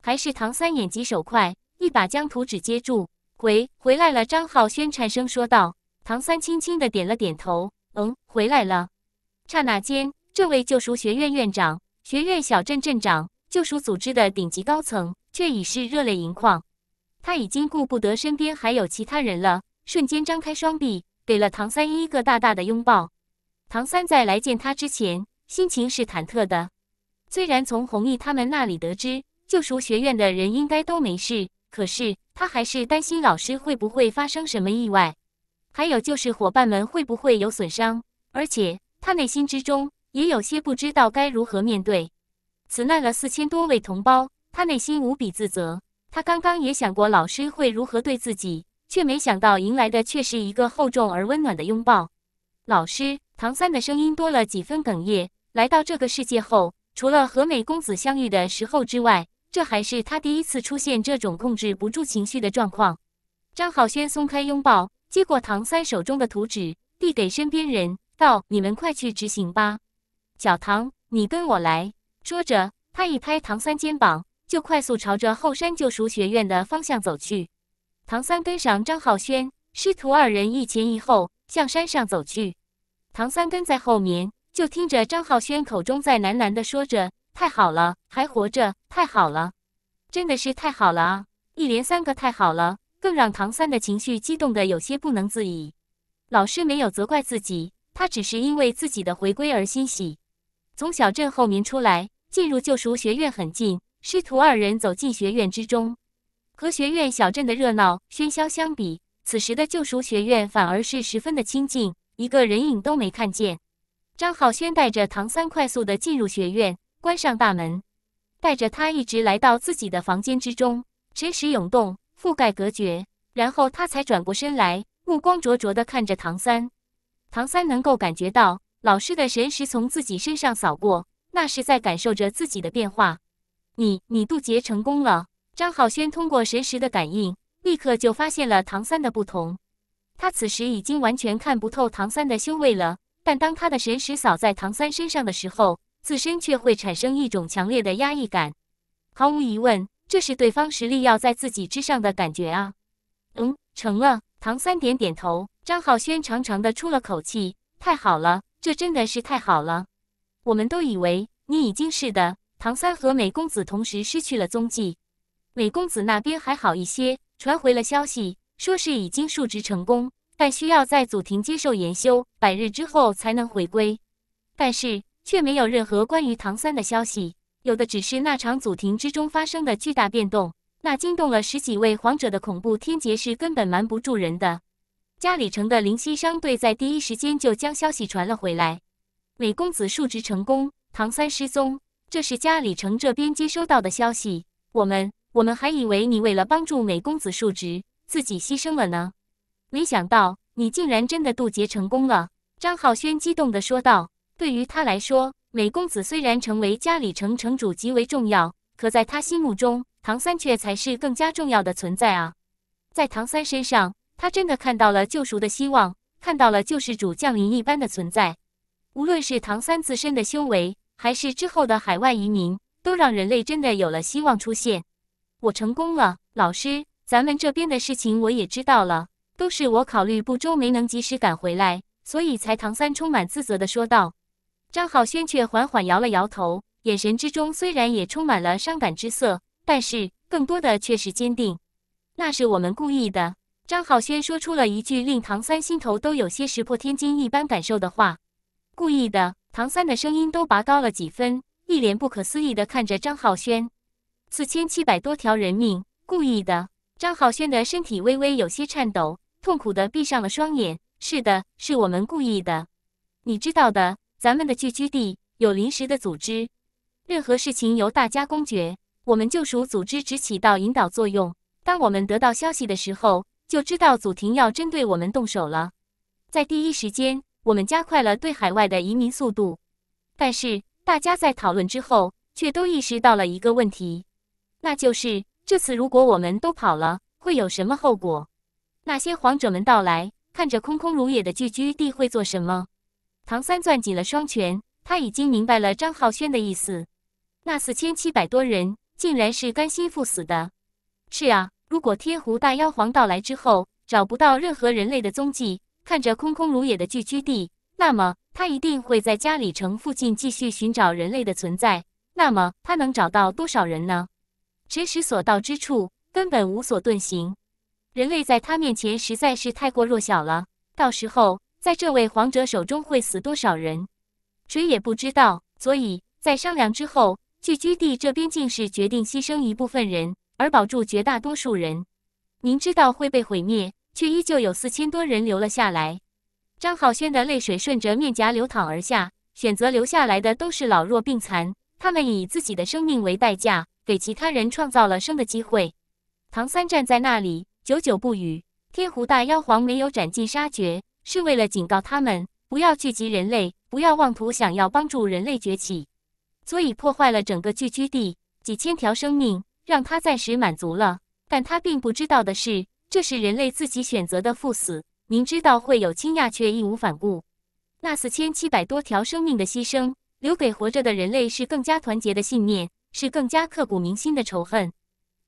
还是唐三眼疾手快，一把将图纸接住。回回来了，张浩轩颤声说道。唐三轻轻地点了点头，嗯，回来了。刹那间，这位救赎学院院长、学院小镇镇长。救赎组织的顶级高层却已是热泪盈眶，他已经顾不得身边还有其他人了，瞬间张开双臂，给了唐三一个大大的拥抱。唐三在来见他之前，心情是忐忑的。虽然从弘毅他们那里得知救赎学院的人应该都没事，可是他还是担心老师会不会发生什么意外，还有就是伙伴们会不会有损伤。而且他内心之中也有些不知道该如何面对。此难了四千多位同胞，他内心无比自责。他刚刚也想过老师会如何对自己，却没想到迎来的却是一个厚重而温暖的拥抱。老师，唐三的声音多了几分哽咽。来到这个世界后，除了和美公子相遇的时候之外，这还是他第一次出现这种控制不住情绪的状况。张浩轩松开拥抱，接过唐三手中的图纸，递给身边人道：“你们快去执行吧，小唐，你跟我来。”说着，他一拍唐三肩膀，就快速朝着后山救赎学院的方向走去。唐三跟上张浩轩，师徒二人一前一后向山上走去。唐三跟在后面，就听着张浩轩口中在喃喃地说着：“太好了，还活着，太好了，真的是太好了啊！”一连三个“太好了”，更让唐三的情绪激动得有些不能自已。老师没有责怪自己，他只是因为自己的回归而欣喜。从小镇后面出来。进入救赎学院很近，师徒二人走进学院之中。和学院小镇的热闹喧嚣相比，此时的救赎学院反而是十分的清静，一个人影都没看见。张浩轩带着唐三快速的进入学院，关上大门，带着他一直来到自己的房间之中，神识涌动，覆盖隔绝。然后他才转过身来，目光灼灼的看着唐三。唐三能够感觉到老师的神识从自己身上扫过。那是在感受着自己的变化，你你渡劫成功了。张浩轩通过神识的感应，立刻就发现了唐三的不同。他此时已经完全看不透唐三的修为了，但当他的神识扫在唐三身上的时候，自身却会产生一种强烈的压抑感。毫无疑问，这是对方实力要在自己之上的感觉啊。嗯，成了。唐三点点头，张浩轩长长的出了口气。太好了，这真的是太好了。我们都以为你已经是的。唐三和美公子同时失去了踪迹，美公子那边还好一些，传回了消息，说是已经述职成功，但需要在祖庭接受研修，百日之后才能回归。但是却没有任何关于唐三的消息，有的只是那场祖庭之中发生的巨大变动。那惊动了十几位皇者的恐怖天劫是根本瞒不住人的。嘉里城的灵犀商队在第一时间就将消息传了回来。美公子述职成功，唐三失踪，这是家里城这边接收到的消息。我们我们还以为你为了帮助美公子述职，自己牺牲了呢，没想到你竟然真的渡劫成功了。”张浩轩激动的说道。对于他来说，美公子虽然成为家里城城主极为重要，可在他心目中，唐三却才是更加重要的存在啊！在唐三身上，他真的看到了救赎的希望，看到了救世主降临一般的存在。无论是唐三自身的修为，还是之后的海外移民，都让人类真的有了希望出现。我成功了，老师，咱们这边的事情我也知道了，都是我考虑不周，没能及时赶回来，所以才唐三充满自责的说道。张浩轩却缓缓摇了摇头，眼神之中虽然也充满了伤感之色，但是更多的却是坚定。那是我们故意的。张浩轩说出了一句令唐三心头都有些石破天惊一般感受的话。故意的，唐三的声音都拔高了几分，一脸不可思议的看着张浩轩。四千七百多条人命，故意的。张浩轩的身体微微有些颤抖，痛苦的闭上了双眼。是的，是我们故意的。你知道的，咱们的聚居地有临时的组织，任何事情由大家公决，我们救赎组织只起到引导作用。当我们得到消息的时候，就知道祖庭要针对我们动手了，在第一时间。我们加快了对海外的移民速度，但是大家在讨论之后，却都意识到了一个问题，那就是这次如果我们都跑了，会有什么后果？那些皇者们到来，看着空空如也的聚居地，会做什么？唐三攥紧了双拳，他已经明白了张浩轩的意思。那四千七百多人，竟然是甘心赴死的。是啊，如果天狐大妖皇到来之后，找不到任何人类的踪迹。看着空空如也的聚居地，那么他一定会在加里城附近继续寻找人类的存在。那么他能找到多少人呢？其使所到之处根本无所遁形，人类在他面前实在是太过弱小了。到时候在这位皇者手中会死多少人，谁也不知道。所以在商量之后，聚居地这边竟是决定牺牲一部分人，而保住绝大多数人。明知道会被毁灭。却依旧有四千多人留了下来。张浩轩的泪水顺着面颊流淌而下。选择留下来的都是老弱病残，他们以自己的生命为代价，给其他人创造了生的机会。唐三站在那里，久久不语。天狐大妖皇没有斩尽杀绝，是为了警告他们不要聚集人类，不要妄图想要帮助人类崛起。所以破坏了整个聚居地，几千条生命让他暂时满足了，但他并不知道的是。这是人类自己选择的赴死，明知道会有惊讶，却义无反顾。那四千七百多条生命的牺牲，留给活着的人类是更加团结的信念，是更加刻骨铭心的仇恨。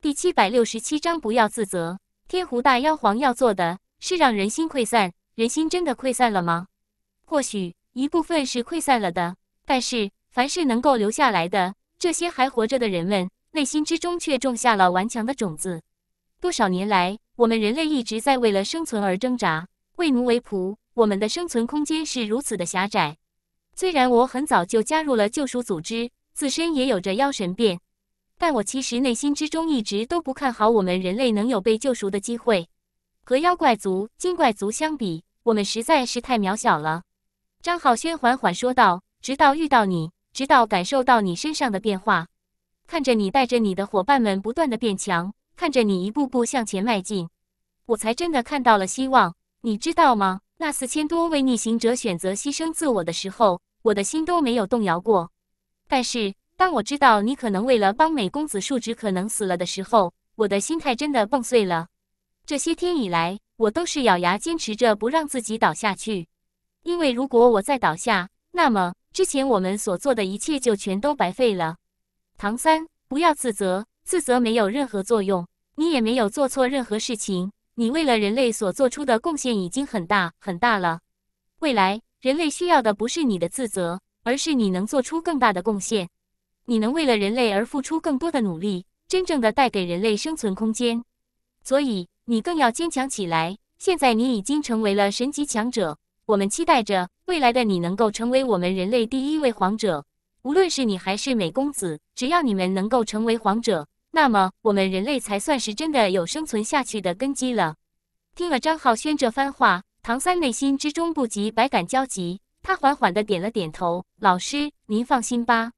第七百六十七章，不要自责。天狐大妖皇要做的是让人心溃散，人心真的溃散了吗？或许一部分是溃散了的，但是凡是能够留下来的这些还活着的人们，内心之中却种下了顽强的种子。多少年来。我们人类一直在为了生存而挣扎，为奴为仆。我们的生存空间是如此的狭窄。虽然我很早就加入了救赎组织，自身也有着妖神变，但我其实内心之中一直都不看好我们人类能有被救赎的机会。和妖怪族、精怪族相比，我们实在是太渺小了。”张浩轩缓缓说道。直到遇到你，直到感受到你身上的变化，看着你带着你的伙伴们不断的变强。看着你一步步向前迈进，我才真的看到了希望。你知道吗？那四千多位逆行者选择牺牲自我的时候，我的心都没有动摇过。但是，当我知道你可能为了帮美公子数值可能死了的时候，我的心态真的崩碎了。这些天以来，我都是咬牙坚持着不让自己倒下去，因为如果我再倒下，那么之前我们所做的一切就全都白费了。唐三，不要自责。自责没有任何作用，你也没有做错任何事情。你为了人类所做出的贡献已经很大很大了。未来人类需要的不是你的自责，而是你能做出更大的贡献，你能为了人类而付出更多的努力，真正的带给人类生存空间。所以你更要坚强起来。现在你已经成为了神级强者，我们期待着未来的你能够成为我们人类第一位皇者。无论是你还是美公子，只要你们能够成为皇者。那么，我们人类才算是真的有生存下去的根基了。听了张浩轩这番话，唐三内心之中不及百感交集，他缓缓地点了点头：“老师，您放心吧，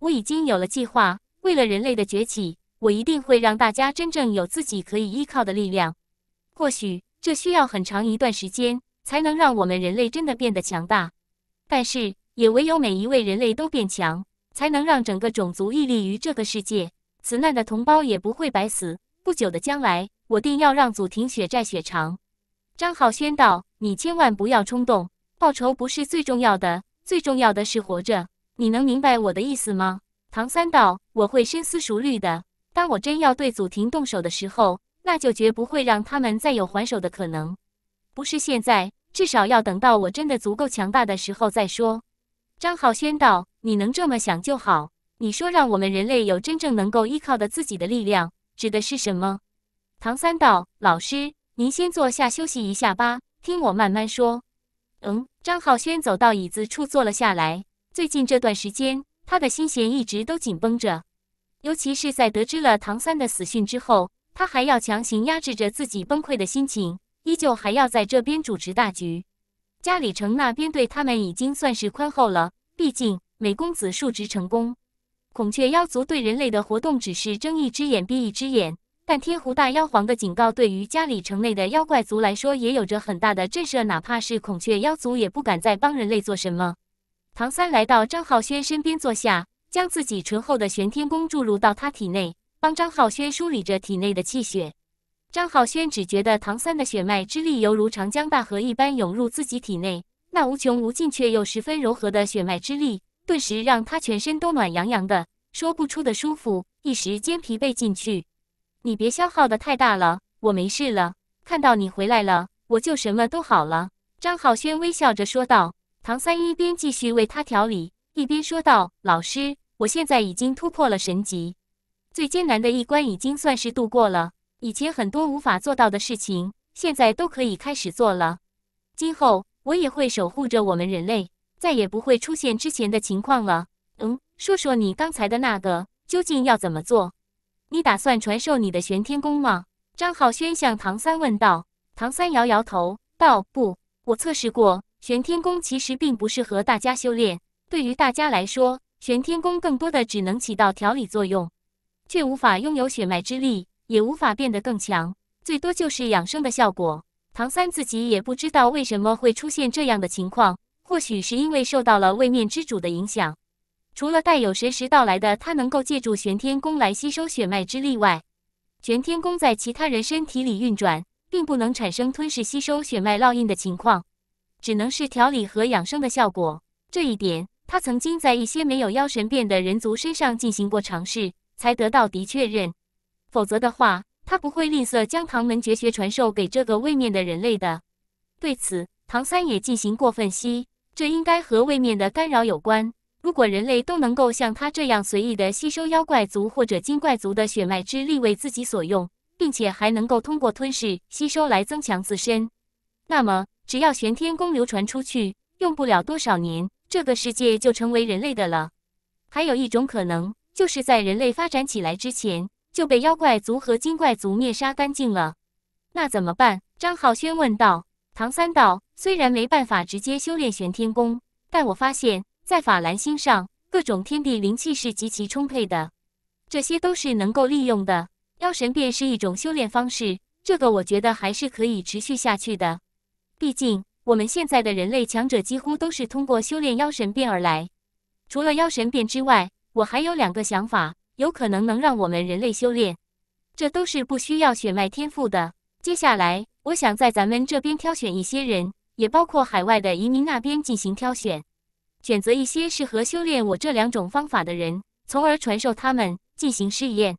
我已经有了计划。为了人类的崛起，我一定会让大家真正有自己可以依靠的力量。或许这需要很长一段时间，才能让我们人类真的变得强大。但是，也唯有每一位人类都变强，才能让整个种族屹立于这个世界。”此难的同胞也不会白死。不久的将来，我定要让祖庭血债血偿。张浩轩道：“你千万不要冲动，报仇不是最重要的，最重要的是活着。你能明白我的意思吗？”唐三道：“我会深思熟虑的。当我真要对祖庭动手的时候，那就绝不会让他们再有还手的可能。不是现在，至少要等到我真的足够强大的时候再说。”张浩轩道：“你能这么想就好。”你说让我们人类有真正能够依靠的自己的力量，指的是什么？唐三道，老师，您先坐下休息一下吧，听我慢慢说。嗯，张浩轩走到椅子处坐了下来。最近这段时间，他的心弦一直都紧绷着，尤其是在得知了唐三的死讯之后，他还要强行压制着自己崩溃的心情，依旧还要在这边主持大局。家里城那边对他们已经算是宽厚了，毕竟美公子述职成功。孔雀妖族对人类的活动只是睁一只眼闭一只眼，但天狐大妖皇的警告对于嘉里城内的妖怪族来说也有着很大的震慑，哪怕是孔雀妖族也不敢再帮人类做什么。唐三来到张浩轩身边坐下，将自己醇厚的玄天功注入到他体内，帮张浩轩梳理着体内的气血。张浩轩只觉得唐三的血脉之力犹如长江大河一般涌入自己体内，那无穷无尽却又十分柔和的血脉之力。顿时让他全身都暖洋洋的，说不出的舒服，一时间疲惫进去。你别消耗的太大了，我没事了。看到你回来了，我就什么都好了。张浩轩微笑着说道。唐三一边继续为他调理，一边说道：“老师，我现在已经突破了神级，最艰难的一关已经算是度过了。以前很多无法做到的事情，现在都可以开始做了。今后我也会守护着我们人类。”再也不会出现之前的情况了。嗯，说说你刚才的那个，究竟要怎么做？你打算传授你的玄天功吗？张浩轩向唐三问道。唐三摇摇头，道：“不，我测试过，玄天功其实并不适合大家修炼。对于大家来说，玄天功更多的只能起到调理作用，却无法拥有血脉之力，也无法变得更强，最多就是养生的效果。”唐三自己也不知道为什么会出现这样的情况。或许是因为受到了位面之主的影响，除了带有神识到来的他能够借助玄天功来吸收血脉之力外，玄天功在其他人身体里运转，并不能产生吞噬吸收血脉烙印的情况，只能是调理和养生的效果。这一点，他曾经在一些没有妖神变的人族身上进行过尝试，才得到的确认。否则的话，他不会吝啬将唐门绝学传授给这个位面的人类的。对此，唐三也进行过分析。这应该和位面的干扰有关。如果人类都能够像他这样随意的吸收妖怪族或者精怪族的血脉之力为自己所用，并且还能够通过吞噬吸收来增强自身，那么只要玄天功流传出去，用不了多少年，这个世界就成为人类的了。还有一种可能，就是在人类发展起来之前就被妖怪族和精怪族灭杀干净了。那怎么办？张浩轩问道。唐三道。虽然没办法直接修炼玄天功，但我发现，在法兰星上，各种天地灵气是极其充沛的，这些都是能够利用的。妖神变是一种修炼方式，这个我觉得还是可以持续下去的。毕竟我们现在的人类强者几乎都是通过修炼妖神变而来。除了妖神变之外，我还有两个想法，有可能能让我们人类修炼，这都是不需要血脉天赋的。接下来，我想在咱们这边挑选一些人。也包括海外的移民那边进行挑选，选择一些适合修炼我这两种方法的人，从而传授他们进行试验。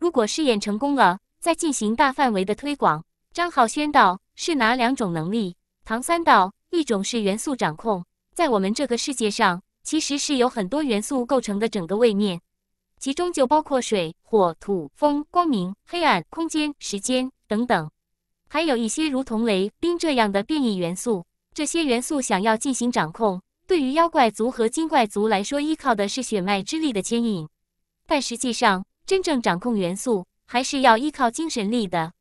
如果试验成功了，再进行大范围的推广。张浩轩道：“是哪两种能力？”唐三道：“一种是元素掌控，在我们这个世界上，其实是由很多元素构成的整个位面，其中就包括水、火、土、风、光明、黑暗、空间、时间等等。”还有一些如同雷冰这样的变异元素，这些元素想要进行掌控，对于妖怪族和精怪族来说，依靠的是血脉之力的牵引。但实际上，真正掌控元素还是要依靠精神力的。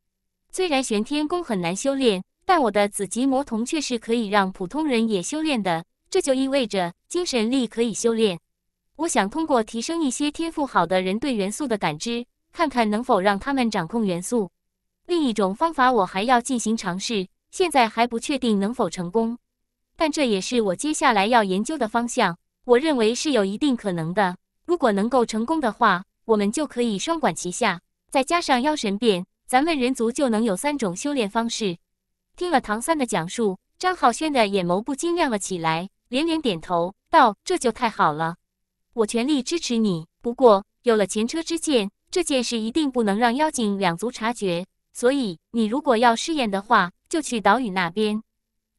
虽然玄天功很难修炼，但我的子级魔童却是可以让普通人也修炼的。这就意味着精神力可以修炼。我想通过提升一些天赋好的人对元素的感知，看看能否让他们掌控元素。另一种方法我还要进行尝试，现在还不确定能否成功，但这也是我接下来要研究的方向。我认为是有一定可能的。如果能够成功的话，我们就可以双管齐下，再加上妖神变，咱们人族就能有三种修炼方式。听了唐三的讲述，张浩轩的眼眸不禁亮了起来，连连点头道：“这就太好了，我全力支持你。不过，有了前车之鉴，这件事一定不能让妖精两族察觉。”所以，你如果要试验的话，就去岛屿那边，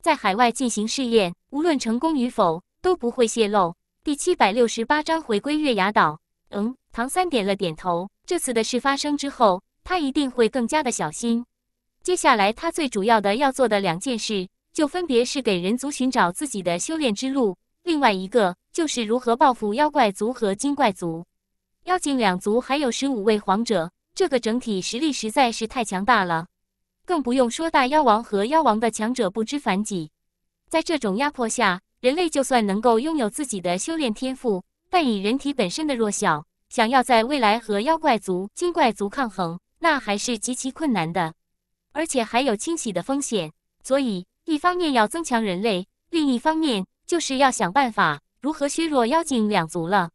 在海外进行试验。无论成功与否，都不会泄露。第七百六十八章回归月牙岛。嗯，唐三点了点头。这次的事发生之后，他一定会更加的小心。接下来，他最主要的要做的两件事，就分别是给人族寻找自己的修炼之路，另外一个就是如何报复妖怪族和精怪族。妖精两族还有十五位皇者。这个整体实力实在是太强大了，更不用说大妖王和妖王的强者不知凡几。在这种压迫下，人类就算能够拥有自己的修炼天赋，但以人体本身的弱小，想要在未来和妖怪族、精怪族抗衡，那还是极其困难的，而且还有清洗的风险。所以，一方面要增强人类，另一方面就是要想办法如何削弱妖精两族了。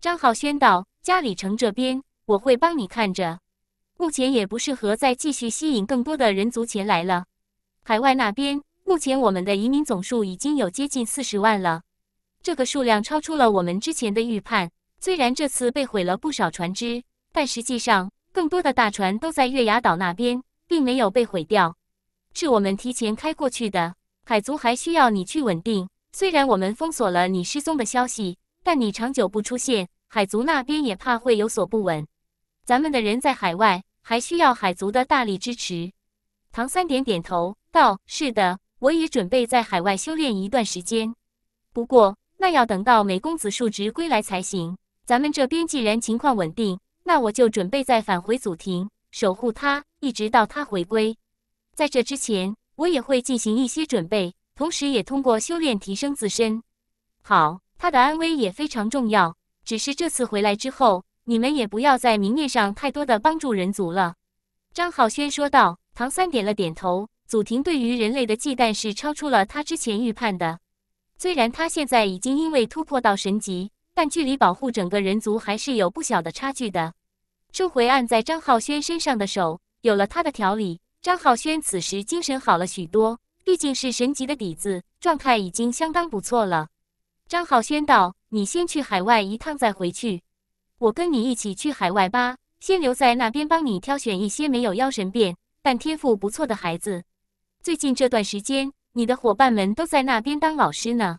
张浩轩道：“嘉里城这边。”我会帮你看着，目前也不适合再继续吸引更多的人族前来了。海外那边，目前我们的移民总数已经有接近四十万了，这个数量超出了我们之前的预判。虽然这次被毁了不少船只，但实际上更多的大船都在月牙岛那边，并没有被毁掉，是我们提前开过去的。海族还需要你去稳定，虽然我们封锁了你失踪的消息，但你长久不出现，海族那边也怕会有所不稳。咱们的人在海外，还需要海族的大力支持。唐三点点头，道：“是的，我也准备在海外修炼一段时间，不过那要等到美公子述职归来才行。咱们这边既然情况稳定，那我就准备再返回祖庭，守护他，一直到他回归。在这之前，我也会进行一些准备，同时也通过修炼提升自身。好，他的安危也非常重要。只是这次回来之后。”你们也不要，在明面上太多的帮助人族了。”张浩轩说道。唐三点了点头。祖庭对于人类的忌惮是超出了他之前预判的。虽然他现在已经因为突破到神级，但距离保护整个人族还是有不小的差距的。收回按在张浩轩身上的手，有了他的调理，张浩轩此时精神好了许多。毕竟是神级的底子，状态已经相当不错了。张浩轩道：“你先去海外一趟，再回去。”我跟你一起去海外吧，先留在那边帮你挑选一些没有妖神变但天赋不错的孩子。最近这段时间，你的伙伴们都在那边当老师呢，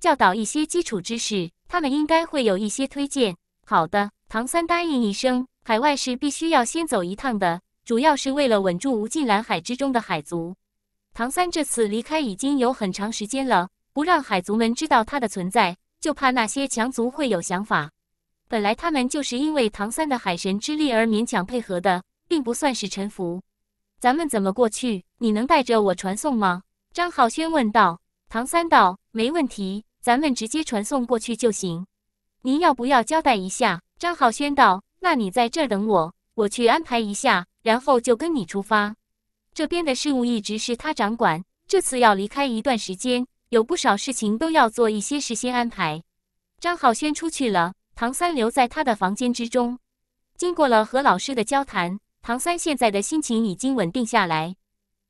教导一些基础知识，他们应该会有一些推荐。好的，唐三答应一声。海外是必须要先走一趟的，主要是为了稳住无尽蓝海之中的海族。唐三这次离开已经有很长时间了，不让海族们知道他的存在，就怕那些强族会有想法。本来他们就是因为唐三的海神之力而勉强配合的，并不算是臣服。咱们怎么过去？你能带着我传送吗？张浩轩问道。唐三道：“没问题，咱们直接传送过去就行。”您要不要交代一下？张浩轩道：“那你在这儿等我，我去安排一下，然后就跟你出发。”这边的事务一直是他掌管，这次要离开一段时间，有不少事情都要做一些事先安排。张浩轩出去了。唐三留在他的房间之中，经过了和老师的交谈，唐三现在的心情已经稳定下来。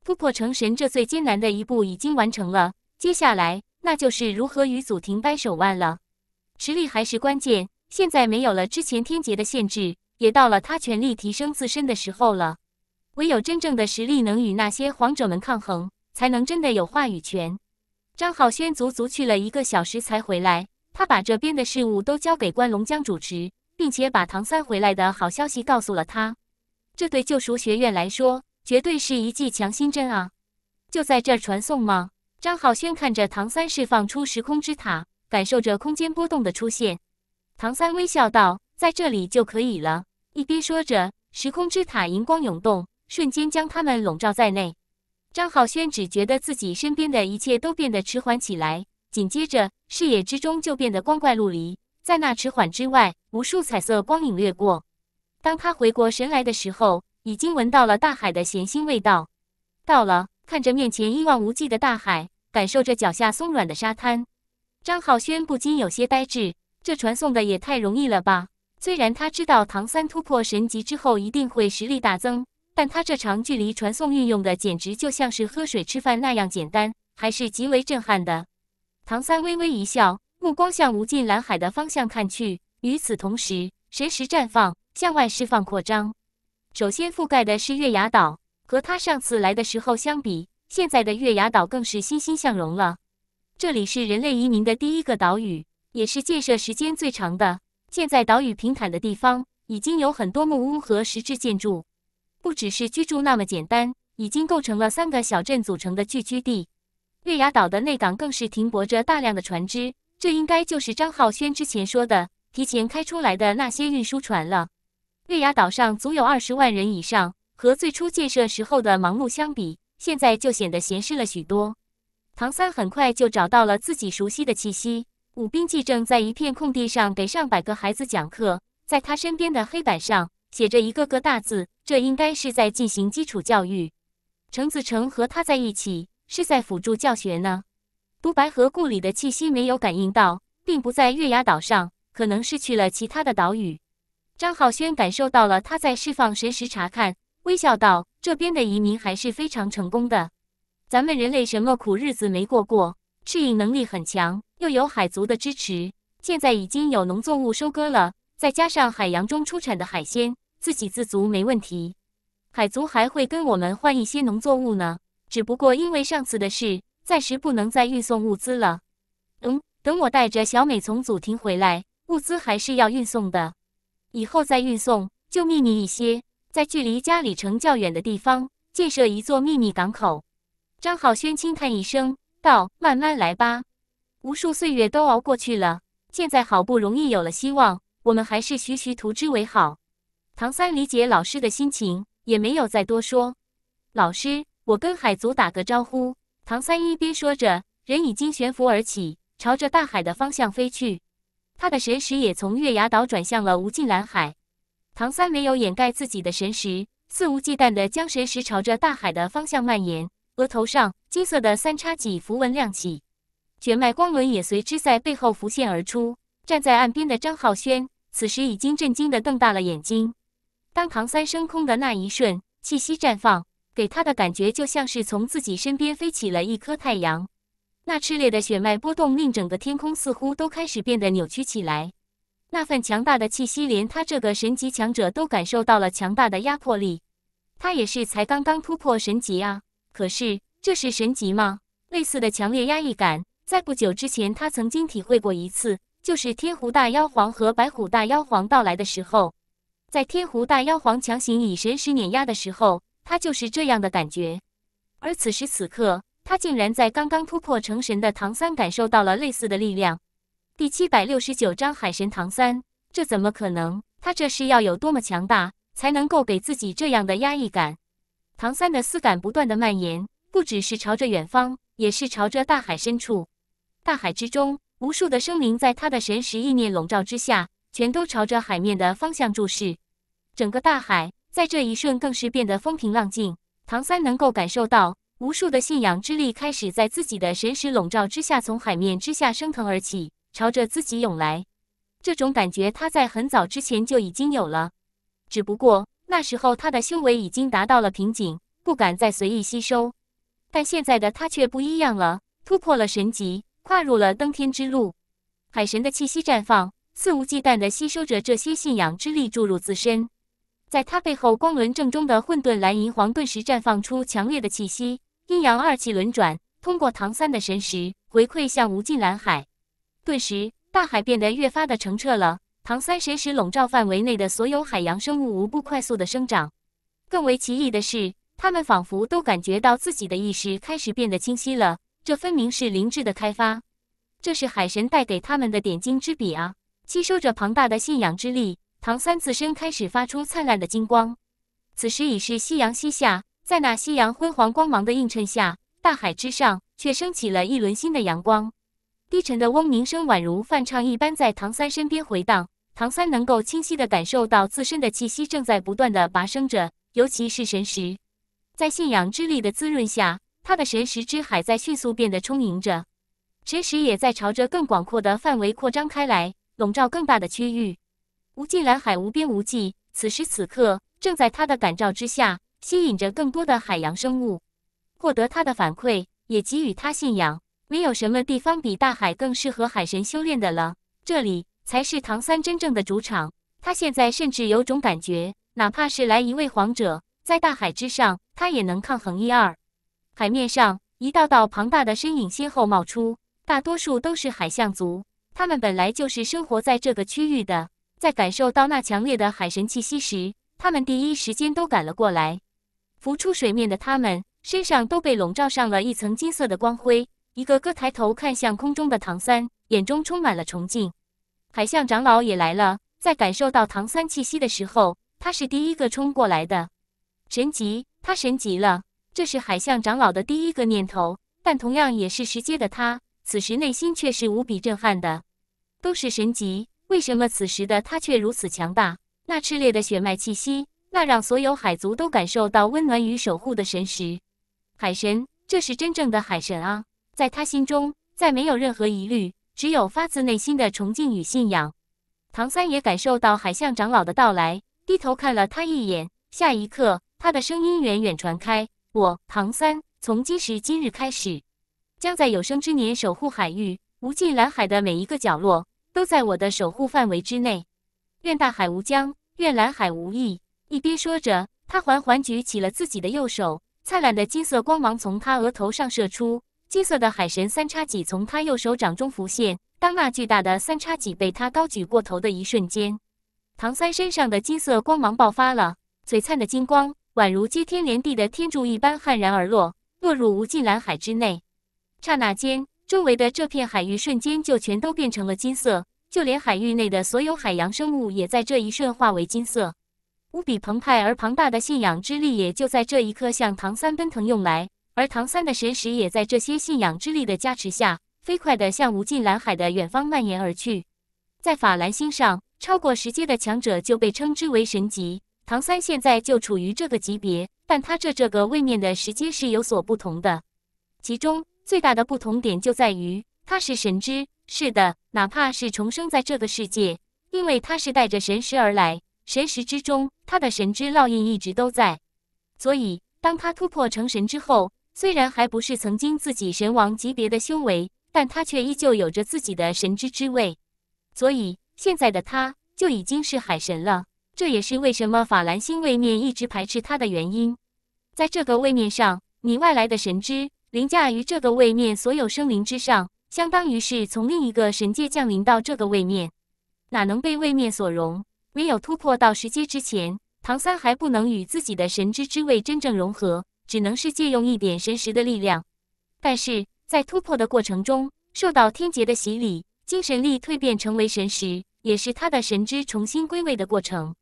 突破成神这最艰难的一步已经完成了，接下来那就是如何与祖庭掰手腕了。实力还是关键，现在没有了之前天劫的限制，也到了他全力提升自身的时候了。唯有真正的实力能与那些皇者们抗衡，才能真的有话语权。张浩轩足足去了一个小时才回来。他把这边的事务都交给关龙江主持，并且把唐三回来的好消息告诉了他。这对救赎学院来说，绝对是一剂强心针啊！就在这传送吗？张浩轩看着唐三释放出时空之塔，感受着空间波动的出现。唐三微笑道：“在这里就可以了。”一边说着，时空之塔荧光涌动，瞬间将他们笼罩在内。张浩轩只觉得自己身边的一切都变得迟缓起来。紧接着，视野之中就变得光怪陆离。在那迟缓之外，无数彩色光影掠过。当他回过神来的时候，已经闻到了大海的咸腥味道。到了，看着面前一望无际的大海，感受着脚下松软的沙滩，张浩轩不禁有些呆滞。这传送的也太容易了吧？虽然他知道唐三突破神级之后一定会实力大增，但他这长距离传送运用的简直就像是喝水吃饭那样简单，还是极为震撼的。唐三微微一笑，目光向无尽蓝海的方向看去。与此同时，神时绽放，向外释放扩张。首先覆盖的是月牙岛。和他上次来的时候相比，现在的月牙岛更是欣欣向荣了。这里是人类移民的第一个岛屿，也是建设时间最长的。现在岛屿平坦的地方已经有很多木屋和石质建筑，不只是居住那么简单，已经构成了三个小镇组成的聚居地。月牙岛的内港更是停泊着大量的船只，这应该就是张浩轩之前说的提前开出来的那些运输船了。月牙岛上足有二十万人以上，和最初建设时候的忙碌相比，现在就显得闲适了许多。唐三很快就找到了自己熟悉的气息。武冰纪正在一片空地上给上百个孩子讲课，在他身边的黑板上写着一个个大字，这应该是在进行基础教育。程子成和他在一起。是在辅助教学呢，独白和故里的气息没有感应到，并不在月牙岛上，可能是去了其他的岛屿。张浩轩感受到了，他在释放神识查看，微笑道：“这边的移民还是非常成功的。咱们人类什么苦日子没过过，适应能力很强，又有海族的支持，现在已经有农作物收割了，再加上海洋中出产的海鲜，自给自足没问题。海族还会跟我们换一些农作物呢。”只不过因为上次的事，暂时不能再运送物资了。嗯，等，我带着小美从祖庭回来，物资还是要运送的。以后再运送就秘密一些，在距离家里城较远的地方建设一座秘密港口。张浩轩轻叹一声道：“慢慢来吧，无数岁月都熬过去了，现在好不容易有了希望，我们还是徐徐图之为好。”唐三理解老师的心情，也没有再多说。老师。我跟海族打个招呼。唐三一边说着，人已经悬浮而起，朝着大海的方向飞去。他的神识也从月牙岛转向了无尽蓝海。唐三没有掩盖自己的神识，肆无忌惮地将神识朝着大海的方向蔓延。额头上金色的三叉戟符文亮起，血脉光轮也随之在背后浮现而出。站在岸边的张浩轩此时已经震惊地瞪大了眼睛。当唐三升空的那一瞬，气息绽放。给他的感觉就像是从自己身边飞起了一颗太阳，那炽烈的血脉波动令整个天空似乎都开始变得扭曲起来。那份强大的气息，连他这个神级强者都感受到了强大的压迫力。他也是才刚刚突破神级啊，可是这是神级吗？类似的强烈压抑感，在不久之前他曾经体会过一次，就是天狐大妖皇和白虎大妖皇到来的时候，在天狐大妖皇强行以神识碾压的时候。他就是这样的感觉，而此时此刻，他竟然在刚刚突破成神的唐三感受到了类似的力量。第七百六十九章海神唐三，这怎么可能？他这是要有多么强大，才能够给自己这样的压抑感？唐三的思感不断的蔓延，不只是朝着远方，也是朝着大海深处。大海之中，无数的生灵在他的神识意念笼罩之下，全都朝着海面的方向注视。整个大海。在这一瞬，更是变得风平浪静。唐三能够感受到，无数的信仰之力开始在自己的神识笼罩之下，从海面之下升腾而起，朝着自己涌来。这种感觉，他在很早之前就已经有了，只不过那时候他的修为已经达到了瓶颈，不敢再随意吸收。但现在的他却不一样了，突破了神级，跨入了登天之路。海神的气息绽放，肆无忌惮的吸收着这些信仰之力，注入自身。在他背后，光轮正中的混沌蓝银皇顿时绽放出强烈的气息，阴阳二气轮转，通过唐三的神识回馈向无尽蓝海。顿时，大海变得越发的澄澈了。唐三神识笼罩范围内的所有海洋生物无不快速的生长。更为奇异的是，他们仿佛都感觉到自己的意识开始变得清晰了。这分明是灵智的开发，这是海神带给他们的点睛之笔啊！吸收着庞大的信仰之力。唐三自身开始发出灿烂的金光，此时已是夕阳西下，在那夕阳昏黄光芒的映衬下，大海之上却升起了一轮新的阳光。低沉的嗡鸣声宛如梵唱一般在唐三身边回荡，唐三能够清晰地感受到自身的气息正在不断地拔升着，尤其是神识，在信仰之力的滋润下，他的神识之海在迅速变得充盈着，神识也在朝着更广阔的范围扩张开来，笼罩更大的区域。无尽蓝海无边无际，此时此刻正在他的感召之下，吸引着更多的海洋生物，获得他的反馈，也给予他信仰。没有什么地方比大海更适合海神修炼的了，这里才是唐三真正的主场。他现在甚至有种感觉，哪怕是来一位皇者，在大海之上，他也能抗衡一二。海面上一道道庞大的身影先后冒出，大多数都是海象族，他们本来就是生活在这个区域的。在感受到那强烈的海神气息时，他们第一时间都赶了过来。浮出水面的他们身上都被笼罩上了一层金色的光辉。一个个抬头看向空中的唐三，眼中充满了崇敬。海象长老也来了，在感受到唐三气息的时候，他是第一个冲过来的。神级，他神级了，这是海象长老的第一个念头。但同样也是十阶的他，此时内心却是无比震撼的，都是神级。为什么此时的他却如此强大？那炽烈的血脉气息，那让所有海族都感受到温暖与守护的神识，海神，这是真正的海神啊！在他心中，再没有任何疑虑，只有发自内心的崇敬与信仰。唐三也感受到海象长老的到来，低头看了他一眼。下一刻，他的声音远远传开：“我唐三，从今时今日开始，将在有生之年守护海域无尽蓝海的每一个角落。”都在我的守护范围之内，愿大海无疆，愿蓝海无际。一边说着，他缓缓举起了自己的右手，灿烂的金色光芒从他额头上射出，金色的海神三叉戟从他右手掌中浮现。当那巨大的三叉戟被他高举过头的一瞬间，唐三身上的金色光芒爆发了，璀璨的金光宛如接天连地的天柱一般悍然而落，落入无尽蓝海之内。刹那间。周围的这片海域瞬间就全都变成了金色，就连海域内的所有海洋生物也在这一瞬化为金色。无比澎湃而庞大的信仰之力也就在这一刻向唐三奔腾用来，而唐三的神识也在这些信仰之力的加持下，飞快地向无尽蓝海的远方蔓延而去。在法兰星上，超过十阶的强者就被称之为神级，唐三现在就处于这个级别，但他这这个位面的时阶是有所不同的，其中。最大的不同点就在于，他是神之，是的，哪怕是重生在这个世界，因为他是带着神识而来，神石之中他的神之烙印一直都在，所以当他突破成神之后，虽然还不是曾经自己神王级别的修为，但他却依旧有着自己的神之之位，所以现在的他就已经是海神了。这也是为什么法兰星位面一直排斥他的原因，在这个位面上，你外来的神之。凌驾于这个位面所有生灵之上，相当于是从另一个神界降临到这个位面，哪能被位面所容？唯有突破到十阶之前，唐三还不能与自己的神之之位真正融合，只能是借用一点神识的力量。但是在突破的过程中，受到天劫的洗礼，精神力蜕变成为神识，也是他的神之重新归位的过程。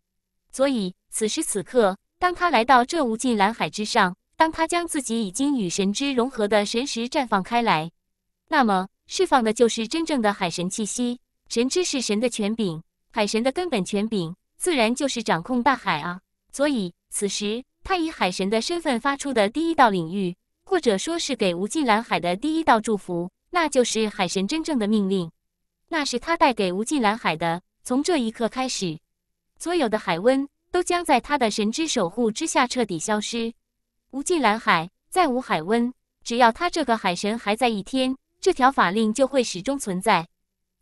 所以，此时此刻，当他来到这无尽蓝海之上。当他将自己已经与神之融合的神识绽放开来，那么释放的就是真正的海神气息。神之是神的权柄，海神的根本权柄自然就是掌控大海啊。所以此时，他以海神的身份发出的第一道领域，或者说是给无尽蓝海的第一道祝福，那就是海神真正的命令。那是他带给无尽蓝海的。从这一刻开始，所有的海温都将在他的神之守护之下彻底消失。无尽蓝海再无海温，只要他这个海神还在一天，这条法令就会始终存在，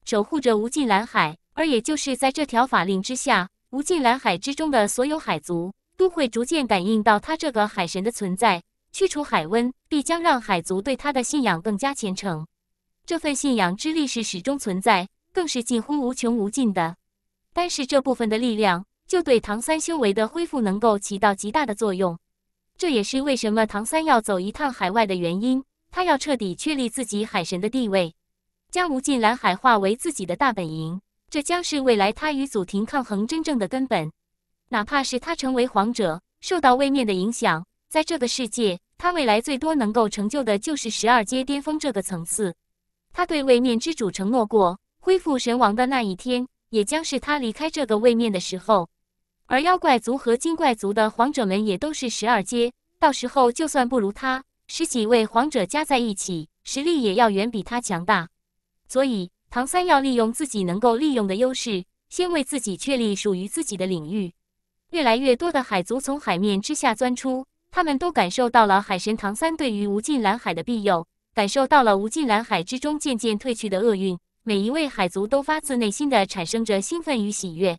守护着无尽蓝海。而也就是在这条法令之下，无尽蓝海之中的所有海族都会逐渐感应到他这个海神的存在。去除海温，必将让海族对他的信仰更加虔诚。这份信仰之力是始终存在，更是近乎无穷无尽的。单是这部分的力量，就对唐三修为的恢复能够起到极大的作用。这也是为什么唐三要走一趟海外的原因，他要彻底确立自己海神的地位，将无尽蓝海化为自己的大本营。这将是未来他与祖庭抗衡真正的根本。哪怕是他成为皇者，受到位面的影响，在这个世界，他未来最多能够成就的就是十二阶巅峰这个层次。他对位面之主承诺过，恢复神王的那一天，也将是他离开这个位面的时候。而妖怪族和精怪族的皇者们也都是十二阶，到时候就算不如他，十几位皇者加在一起，实力也要远比他强大。所以唐三要利用自己能够利用的优势，先为自己确立属于自己的领域。越来越多的海族从海面之下钻出，他们都感受到了海神唐三对于无尽蓝海的庇佑，感受到了无尽蓝海之中渐渐褪去的厄运，每一位海族都发自内心的产生着兴奋与喜悦。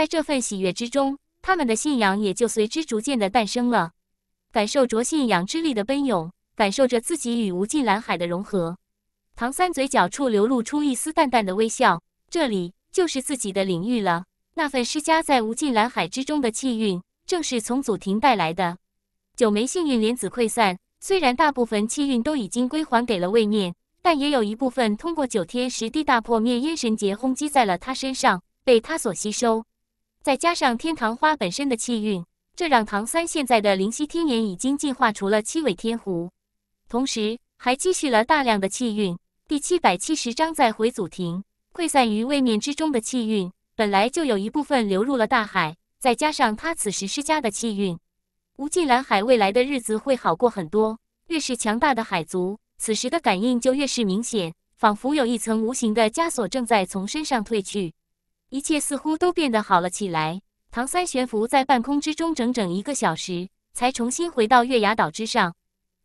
在这份喜悦之中，他们的信仰也就随之逐渐的诞生了。感受着信仰之力的奔涌，感受着自己与无尽蓝海的融合，唐三嘴角处流露出一丝淡淡的微笑。这里就是自己的领域了。那份施加在无尽蓝海之中的气运，正是从祖庭带来的。九枚幸运莲子溃散，虽然大部分气运都已经归还给了位面，但也有一部分通过九天十地大破灭烟神劫轰击在了他身上，被他所吸收。再加上天堂花本身的气运，这让唐三现在的灵犀天眼已经进化出了七尾天狐，同时还积蓄了大量的气运。第七百七十章，在回祖庭溃散于位面之中的气运，本来就有一部分流入了大海，再加上他此时施加的气运，无尽蓝海未来的日子会好过很多。越是强大的海族，此时的感应就越是明显，仿佛有一层无形的枷锁正在从身上褪去。一切似乎都变得好了起来。唐三悬浮在半空之中整整一个小时，才重新回到月牙岛之上。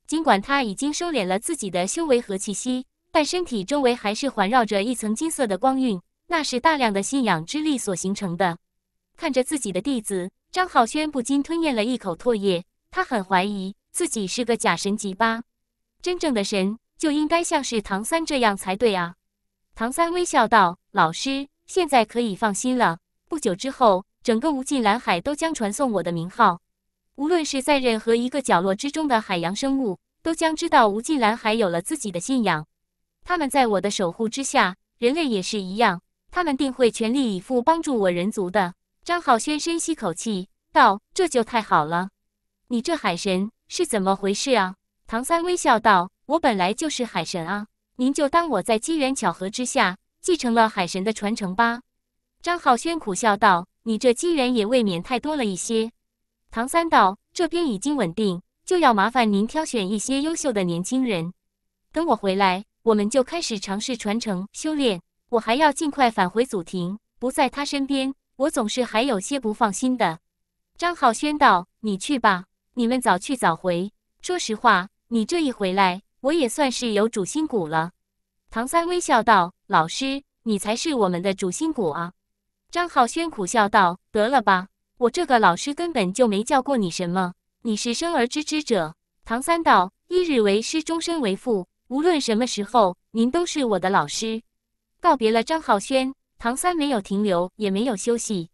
尽管他已经收敛了自己的修为和气息，但身体周围还是环绕着一层金色的光晕，那是大量的信仰之力所形成的。看着自己的弟子张浩轩，不禁吞咽了一口唾液。他很怀疑自己是个假神级吧？真正的神就应该像是唐三这样才对啊！唐三微笑道：“老师。”现在可以放心了。不久之后，整个无尽蓝海都将传送我的名号。无论是在任何一个角落之中的海洋生物，都将知道无尽蓝海有了自己的信仰。他们在我的守护之下，人类也是一样，他们定会全力以赴帮助我人族的。张浩轩深吸口气道：“这就太好了。你这海神是怎么回事啊？”唐三微笑道：“我本来就是海神啊，您就当我在机缘巧合之下。”继承了海神的传承吧，张浩轩苦笑道：“你这机缘也未免太多了一些。”唐三道：“这边已经稳定，就要麻烦您挑选一些优秀的年轻人。等我回来，我们就开始尝试传承修炼。我还要尽快返回祖庭，不在他身边，我总是还有些不放心的。”张浩轩道：“你去吧，你们早去早回。说实话，你这一回来，我也算是有主心骨了。”唐三微笑道。老师，你才是我们的主心骨啊！”张浩轩苦笑道，“得了吧，我这个老师根本就没教过你什么。你是生而知之者。”唐三道，“一日为师，终身为父。无论什么时候，您都是我的老师。”告别了张浩轩，唐三没有停留，也没有休息，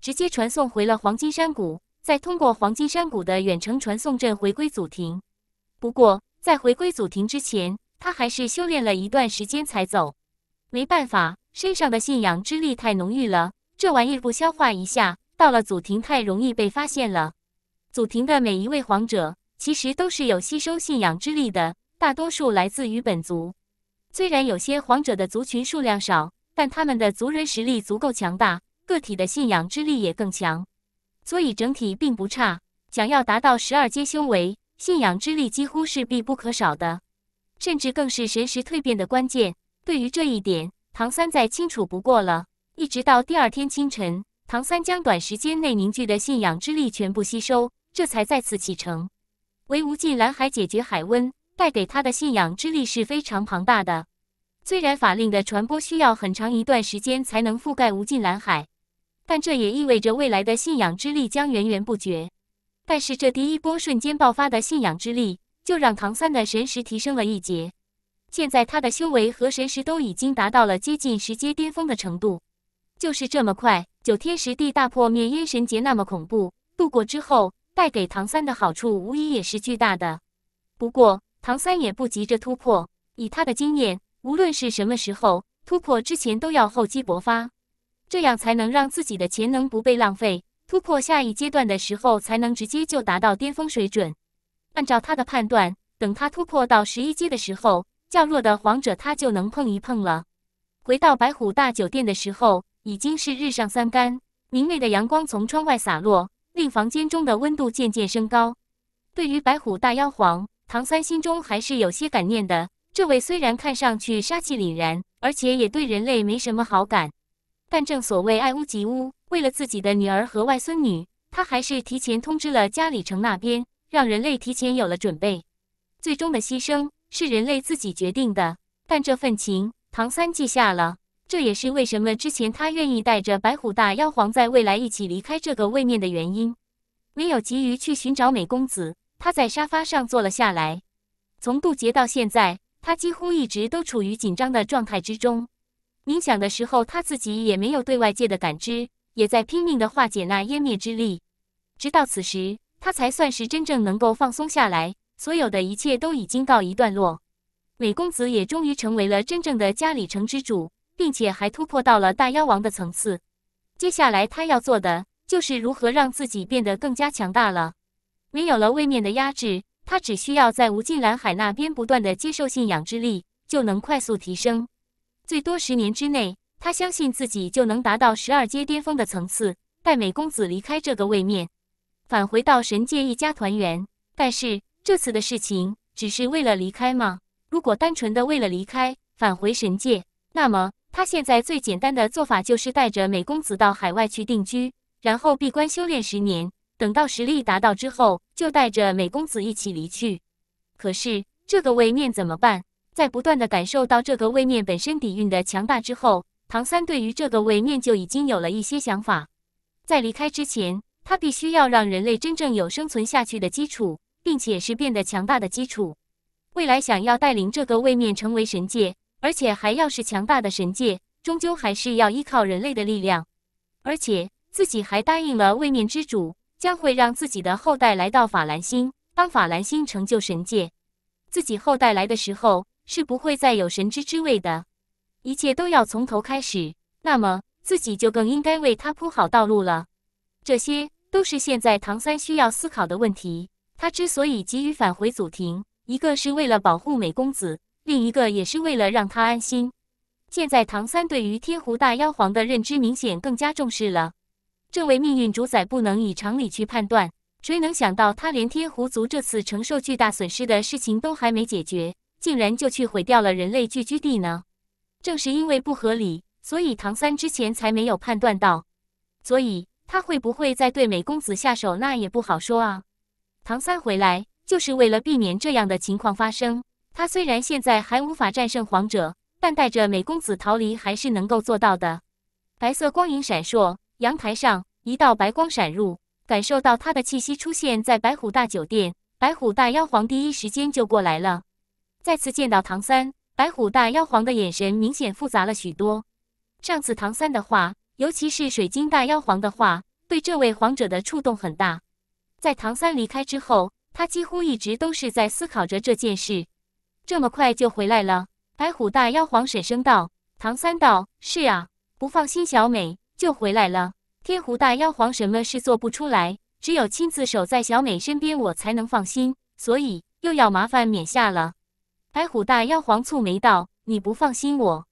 直接传送回了黄金山谷，再通过黄金山谷的远程传送阵回归祖庭。不过，在回归祖庭之前，他还是修炼了一段时间才走。没办法，身上的信仰之力太浓郁了，这玩意儿不消化一下，到了祖庭太容易被发现了。祖庭的每一位皇者，其实都是有吸收信仰之力的，大多数来自于本族。虽然有些皇者的族群数量少，但他们的族人实力足够强大，个体的信仰之力也更强，所以整体并不差。想要达到十二阶修为，信仰之力几乎是必不可少的，甚至更是神识蜕变的关键。对于这一点，唐三再清楚不过了。一直到第二天清晨，唐三将短时间内凝聚的信仰之力全部吸收，这才再次启程，为无尽蓝海解决海温带给他的信仰之力是非常庞大的。虽然法令的传播需要很长一段时间才能覆盖无尽蓝海，但这也意味着未来的信仰之力将源源不绝。但是这第一波瞬间爆发的信仰之力，就让唐三的神识提升了一截。现在他的修为和神识都已经达到了接近十阶巅峰的程度，就是这么快，九天十地大破灭烟神劫那么恐怖，度过之后带给唐三的好处无疑也是巨大的。不过唐三也不急着突破，以他的经验，无论是什么时候突破之前都要厚积薄发，这样才能让自己的潜能不被浪费，突破下一阶段的时候才能直接就达到巅峰水准。按照他的判断，等他突破到十一阶的时候。较弱的皇者，他就能碰一碰了。回到白虎大酒店的时候，已经是日上三竿，明媚的阳光从窗外洒落，令房间中的温度渐渐升高。对于白虎大妖皇唐三心中还是有些感念的。这位虽然看上去杀气凛然，而且也对人类没什么好感，但正所谓爱屋及乌，为了自己的女儿和外孙女，他还是提前通知了嘉里城那边，让人类提前有了准备。最终的牺牲。是人类自己决定的，但这份情，唐三记下了。这也是为什么之前他愿意带着白虎大妖皇在未来一起离开这个位面的原因。没有急于去寻找美公子，他在沙发上坐了下来。从渡劫到现在，他几乎一直都处于紧张的状态之中。冥想的时候，他自己也没有对外界的感知，也在拼命地化解那湮灭之力。直到此时，他才算是真正能够放松下来。所有的一切都已经告一段落，美公子也终于成为了真正的嘉里城之主，并且还突破到了大妖王的层次。接下来他要做的就是如何让自己变得更加强大了。没有了位面的压制，他只需要在无尽蓝海那边不断的接受信仰之力，就能快速提升。最多十年之内，他相信自己就能达到十二阶巅峰的层次，带美公子离开这个位面，返回到神界一家团圆。但是。这次的事情只是为了离开吗？如果单纯的为了离开，返回神界，那么他现在最简单的做法就是带着美公子到海外去定居，然后闭关修炼十年，等到实力达到之后，就带着美公子一起离去。可是这个位面怎么办？在不断的感受到这个位面本身底蕴的强大之后，唐三对于这个位面就已经有了一些想法。在离开之前，他必须要让人类真正有生存下去的基础。并且是变得强大的基础。未来想要带领这个位面成为神界，而且还要是强大的神界，终究还是要依靠人类的力量。而且自己还答应了位面之主，将会让自己的后代来到法兰星，帮法兰星成就神界。自己后代来的时候，是不会再有神之之位的，一切都要从头开始。那么自己就更应该为他铺好道路了。这些都是现在唐三需要思考的问题。他之所以急于返回祖庭，一个是为了保护美公子，另一个也是为了让他安心。现在唐三对于天狐大妖皇的认知明显更加重视了。这位命运主宰不能以常理去判断，谁能想到他连天狐族这次承受巨大损失的事情都还没解决，竟然就去毁掉了人类聚居地呢？正是因为不合理，所以唐三之前才没有判断到。所以他会不会再对美公子下手，那也不好说啊。唐三回来就是为了避免这样的情况发生。他虽然现在还无法战胜皇者，但带着美公子逃离还是能够做到的。白色光影闪烁，阳台上一道白光闪入，感受到他的气息出现在白虎大酒店。白虎大妖皇第一时间就过来了。再次见到唐三，白虎大妖皇的眼神明显复杂了许多。上次唐三的话，尤其是水晶大妖皇的话，对这位皇者的触动很大。在唐三离开之后，他几乎一直都是在思考着这件事。这么快就回来了？白虎大妖皇沈声道。唐三道：“是啊，不放心小美，就回来了。天狐大妖皇什么事做不出来？只有亲自守在小美身边，我才能放心。所以又要麻烦冕下了。”白虎大妖皇蹙眉道：“你不放心我？”